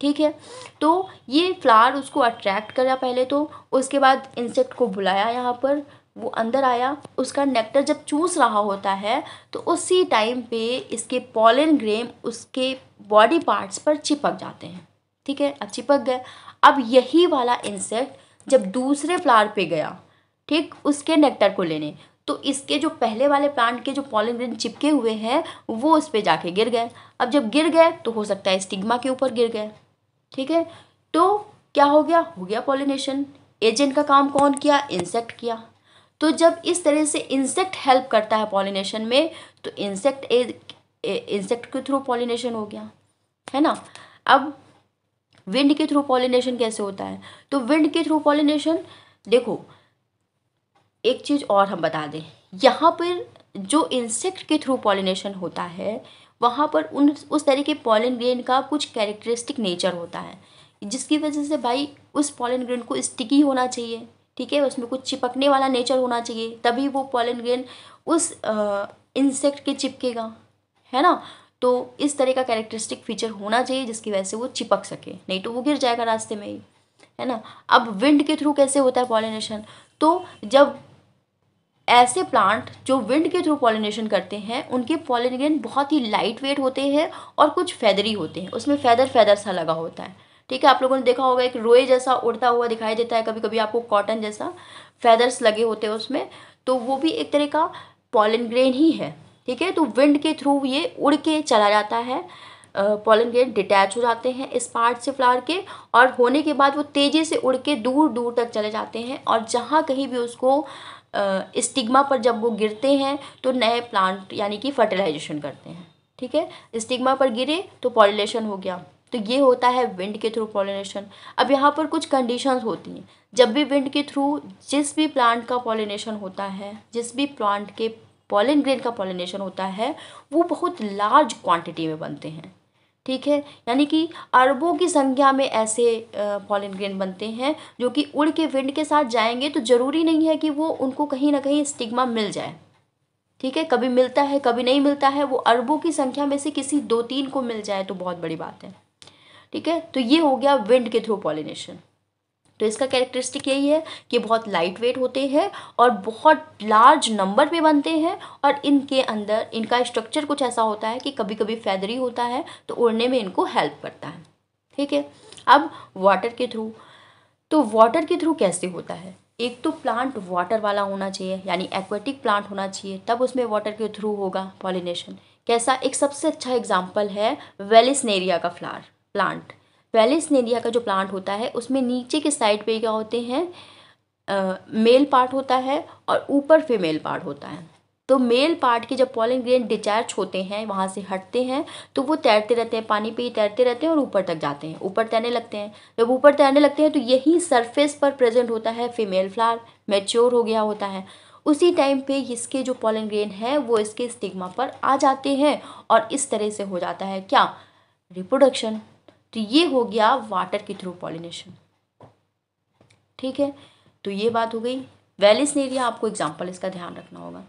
ठीक है तो ये फ्लावर उसको अट्रैक्ट करा पहले तो उसके बाद इंसेक्ट को बुलाया यहाँ पर वो अंदर आया उसका नेक्टर जब चूस रहा होता है तो उसी टाइम पे इसके पॉलन ग्रेम उसके बॉडी पार्ट्स पर चिपक जाते हैं ठीक है अब चिपक गए अब यही वाला इंसेक्ट जब दूसरे फ्लावर पे गया ठीक उसके नेक्टर को लेने तो इसके जो पहले वाले प्लांट के जो पॉलिन ग्रेन चिपके हुए हैं वो उस पर जाके गिर गए अब जब गिर गए तो हो सकता है स्टिग्मा के ऊपर गिर गए ठीक है तो क्या हो गया हो गया पॉलिनेशन एजेंट का काम कौन किया इंसेक्ट किया तो जब इस तरह से इंसेक्ट हेल्प करता है पॉलिनेशन में तो इंसेक्ट इंसेक्ट के थ्रू पॉलिनेशन हो गया है ना अब विंड के थ्रू पॉलिनेशन कैसे होता है तो विंड के थ्रू पॉलिनेशन देखो एक चीज़ और हम बता दें यहाँ पर जो इंसेक्ट के थ्रू पॉलिनेशन होता है वहाँ पर उन उस तरह के पॉलिन ग्रेन का कुछ कैरेक्टरिस्टिक नेचर होता है जिसकी वजह से भाई उस पॉलिन ग्रेन को स्टिकी होना चाहिए ठीक है उसमें कुछ चिपकने वाला नेचर होना चाहिए तभी वो पॉलिन ग्रेन उस इंसेक्ट के चिपकेगा है ना तो इस तरह का कैरेक्टरिस्टिक फीचर होना चाहिए जिसकी वजह से वो चिपक सके नहीं तो वो गिर जाएगा रास्ते में ही है ना अब विंड के थ्रू कैसे होता है पॉलिनेशन तो जब ऐसे प्लांट जो विंड के थ्रू पॉलिनेशन करते हैं उनके पॉलिनेशन बहुत ही लाइट वेट होते हैं और कुछ फैदरी होते हैं उसमें फैदर फैदर सा लगा होता है ठीक है आप लोगों ने देखा होगा एक रोए जैसा उड़ता हुआ दिखाई देता है कभी कभी आपको कॉटन जैसा फैदर्स लगे होते हैं उसमें तो वो भी एक तरह का पॉलिनग्रेन ग्रेन ही है ठीक है तो विंड के थ्रू ये उड़ के चला जाता है पॉलन ग्रेन डिटैच हो जाते हैं इस पार्ट से फ्लावर के और होने के बाद वो तेज़ी से उड़ के दूर दूर तक चले जाते हैं और जहाँ कहीं भी उसको स्टिग्मा पर जब वो गिरते हैं तो नए प्लांट यानी कि फर्टिलाइजेशन करते हैं ठीक है स्टिग्मा पर गिरे तो पॉलिनेशन हो गया तो ये होता है विंड के थ्रू पॉलिनेशन अब यहाँ पर कुछ कंडीशन होती हैं जब भी विंड के थ्रू जिस भी प्लांट का पॉलिनेशन होता है जिस भी प्लांट के पॉलन ग्रेन का पॉलिनेशन होता है वो बहुत लार्ज क्वांटिटी में बनते हैं ठीक है यानी कि अरबों की संख्या में ऐसे पॉलन ग्रेन बनते हैं जो कि उड़ के विंड के साथ जाएंगे तो ज़रूरी नहीं है कि वो उनको कहीं ना कहीं स्टिग्मा मिल जाए ठीक है कभी मिलता है कभी नहीं मिलता है वो अरबों की संख्या में से किसी दो तीन को मिल जाए तो बहुत बड़ी बात है ठीक है तो ये हो गया विंड के थ्रू पॉलिनेशन तो इसका कैरेक्टरिस्टिक यही है कि बहुत लाइट वेट होते हैं और बहुत लार्ज नंबर में बनते हैं और इनके अंदर इनका स्ट्रक्चर कुछ ऐसा होता है कि कभी कभी फैदरी होता है तो उड़ने में इनको हेल्प करता है ठीक है अब वाटर के थ्रू तो वाटर के थ्रू कैसे होता है एक तो प्लांट वाटर वाला होना चाहिए यानी एक्वेटिक प्लांट होना चाहिए तब उसमें वाटर के थ्रू होगा पॉलिनेशन कैसा एक सबसे अच्छा एग्जाम्पल है वेलिसनेरिया का फ्लार प्लांट नेरिया का जो प्लांट होता है उसमें नीचे के साइड पे क्या होते हैं मेल पार्ट होता है और ऊपर फीमेल पार्ट होता है तो मेल पार्ट के जब पॉलन ग्रेन डिचार्ज होते हैं वहाँ से हटते हैं तो वो तैरते रहते हैं पानी पे ही तैरते रहते हैं और ऊपर तक जाते हैं ऊपर तैरने लगते हैं जब ऊपर तैरने लगते हैं तो यही सरफेस पर प्रेजेंट होता है फीमेल फ्लावर मैच्योर हो गया होता है उसी टाइम पे इसके जो पॉलन ग्रेन है वो इसके स्टिग्मा पर आ जाते हैं और इस तरह से हो जाता है क्या रिप्रोडक्शन तो ये हो गया वाटर के थ्रू पॉलिनेशन ठीक है तो ये बात हो गई वेलिस एरिया आपको एग्जाम्पल इसका ध्यान रखना होगा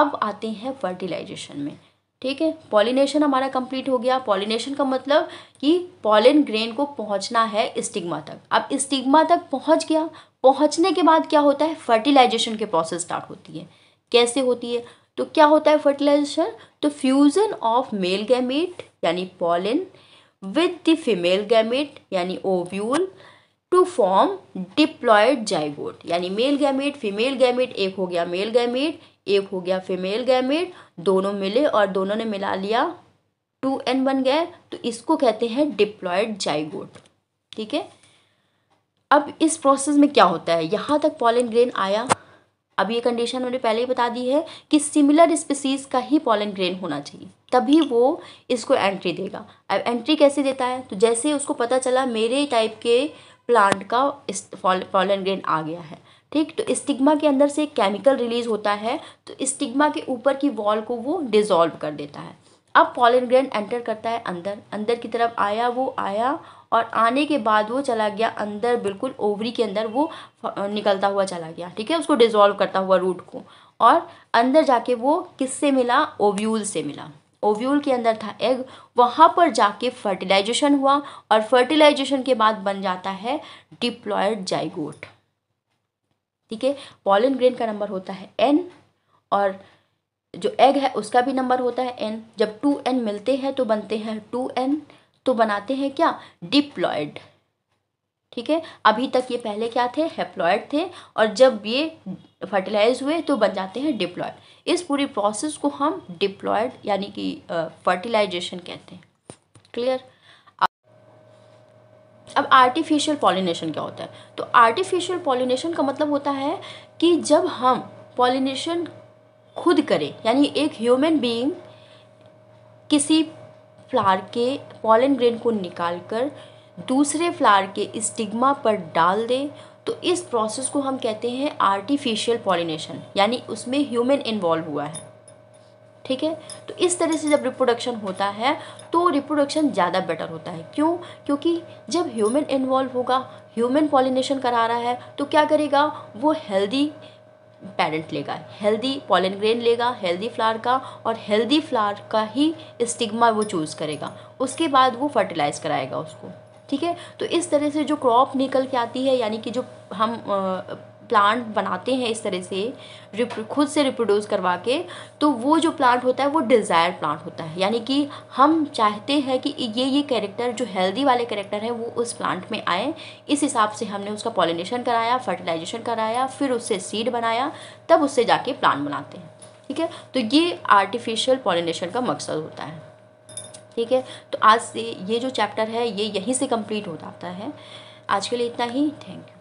अब आते हैं फर्टिलाइजेशन में ठीक है पॉलिनेशन हमारा कंप्लीट हो गया पॉलिनेशन का मतलब कि पॉलिन ग्रेन को पहुंचना है स्टिग्मा तक अब स्टिग्मा तक पहुंच गया पहुंचने के बाद क्या होता है फर्टिलाइजेशन के प्रोसेस स्टार्ट होती है कैसे होती है तो क्या होता है फर्टिलाइजेशन तो फ्यूज़न ऑफ मेल गैमेट यानी pollen with the female gamete यानी ovule to form diploid zygote यानी मेल गैमेट फीमेल गैमेट एक हो गया मेल गैमेट एक हो गया फीमेल गैमेट दोनों मिले और दोनों ने मिला लिया टू एन बन गए तो इसको कहते हैं डिप्लॉयड जाइगोट ठीक है अब इस प्रोसेस में क्या होता है यहाँ तक पॉलन ग्रेन आया अब ये कंडीशन उन्होंने पहले ही बता दी है कि सिमिलर स्पीसीज़ का ही पॉलन ग्रेन होना चाहिए तभी वो इसको एंट्री देगा अब एंट्री कैसे देता है तो जैसे उसको पता चला मेरे टाइप के प्लांट का फॉलन ग्रेन आ गया है ठीक तो स्टिग्मा के अंदर से केमिकल रिलीज होता है तो स्टिग्मा के ऊपर की वॉल को वो डिज़ोल्व कर देता है अब पॉलन ग्रेन एंटर करता है अंदर अंदर की तरफ आया वो आया और आने के बाद वो चला गया अंदर बिल्कुल ओवरी के अंदर वो निकलता हुआ चला गया ठीक है उसको डिजोल्व करता हुआ रूट को और अंदर जाके वो किससे मिला ओव्यूल से मिला ओव्यूल के अंदर था एग वहाँ पर जाके फर्टिलाइजेशन हुआ और फर्टिलाइजेशन के बाद बन जाता है डिप्लॉयड जाइगोट ठीक है पॉलन ग्रेन का नंबर होता है एन और जो एग है उसका भी नंबर होता है एन जब टू एन मिलते हैं तो बनते हैं टू एन तो बनाते हैं क्या डिप्लॉयड ठीक है अभी तक ये पहले क्या थे हेप्लॉयड थे और जब ये फर्टिलाइज हुए तो बन जाते हैं डिप्लॉयड इस पूरी प्रोसेस को हम डिप्लॉयड यानी कि फर्टिलाइजेशन कहते हैं क्लियर अब आर्टिफिशियल पॉलिनेशन क्या होता है तो आर्टिफिशियल पॉलिनेशन का मतलब होता है कि जब हम पॉलिनेशन खुद करें यानी एक ह्यूमन बीइंग किसी फ्लावर के पॉलन ग्रेन को निकाल कर दूसरे फ्लावर के स्टिग्मा पर डाल दें तो इस प्रोसेस को हम कहते हैं आर्टिफिशियल पॉलिनेशन यानी उसमें ह्यूमन इन्वॉल्व हुआ है ठीक है तो इस तरह से जब रिप्रोडक्शन होता है तो रिप्रोडक्शन ज़्यादा बेटर होता है क्यों क्योंकि जब ह्यूमन इन्वॉल्व होगा ह्यूमन पॉलिनेशन करा रहा है तो क्या करेगा वो हेल्दी पेरेंट लेगा हेल्दी पॉलन ग्रेन लेगा हेल्दी फ्लावर का और हेल्दी फ्लावर का ही स्टिग्मा वो चूज़ करेगा उसके बाद वो फर्टिलाइज़ कराएगा उसको ठीक है तो इस तरह से जो क्रॉप निकल के आती है यानी कि जो हम प्लांट बनाते हैं इस तरह से खुद से रिप्रोड्यूस करवा के तो वो जो प्लांट होता है वो डिज़ायर प्लांट होता है यानी कि हम चाहते हैं कि ये ये कैरेक्टर जो हेल्दी वाले कैरेक्टर हैं वो उस प्लांट में आए इस हिसाब से हमने उसका पॉलिनेशन कराया फर्टिलाइजेशन कराया फिर उससे सीड बनाया तब उससे जाके प्लांट बनाते हैं ठीक है तो ये आर्टिफिशियल पॉलिनेशन का मकसद होता है ठीक है तो आज से ये जो चैप्टर है ये यहीं से कंप्लीट हो जाता है आज के लिए इतना ही थैंक यू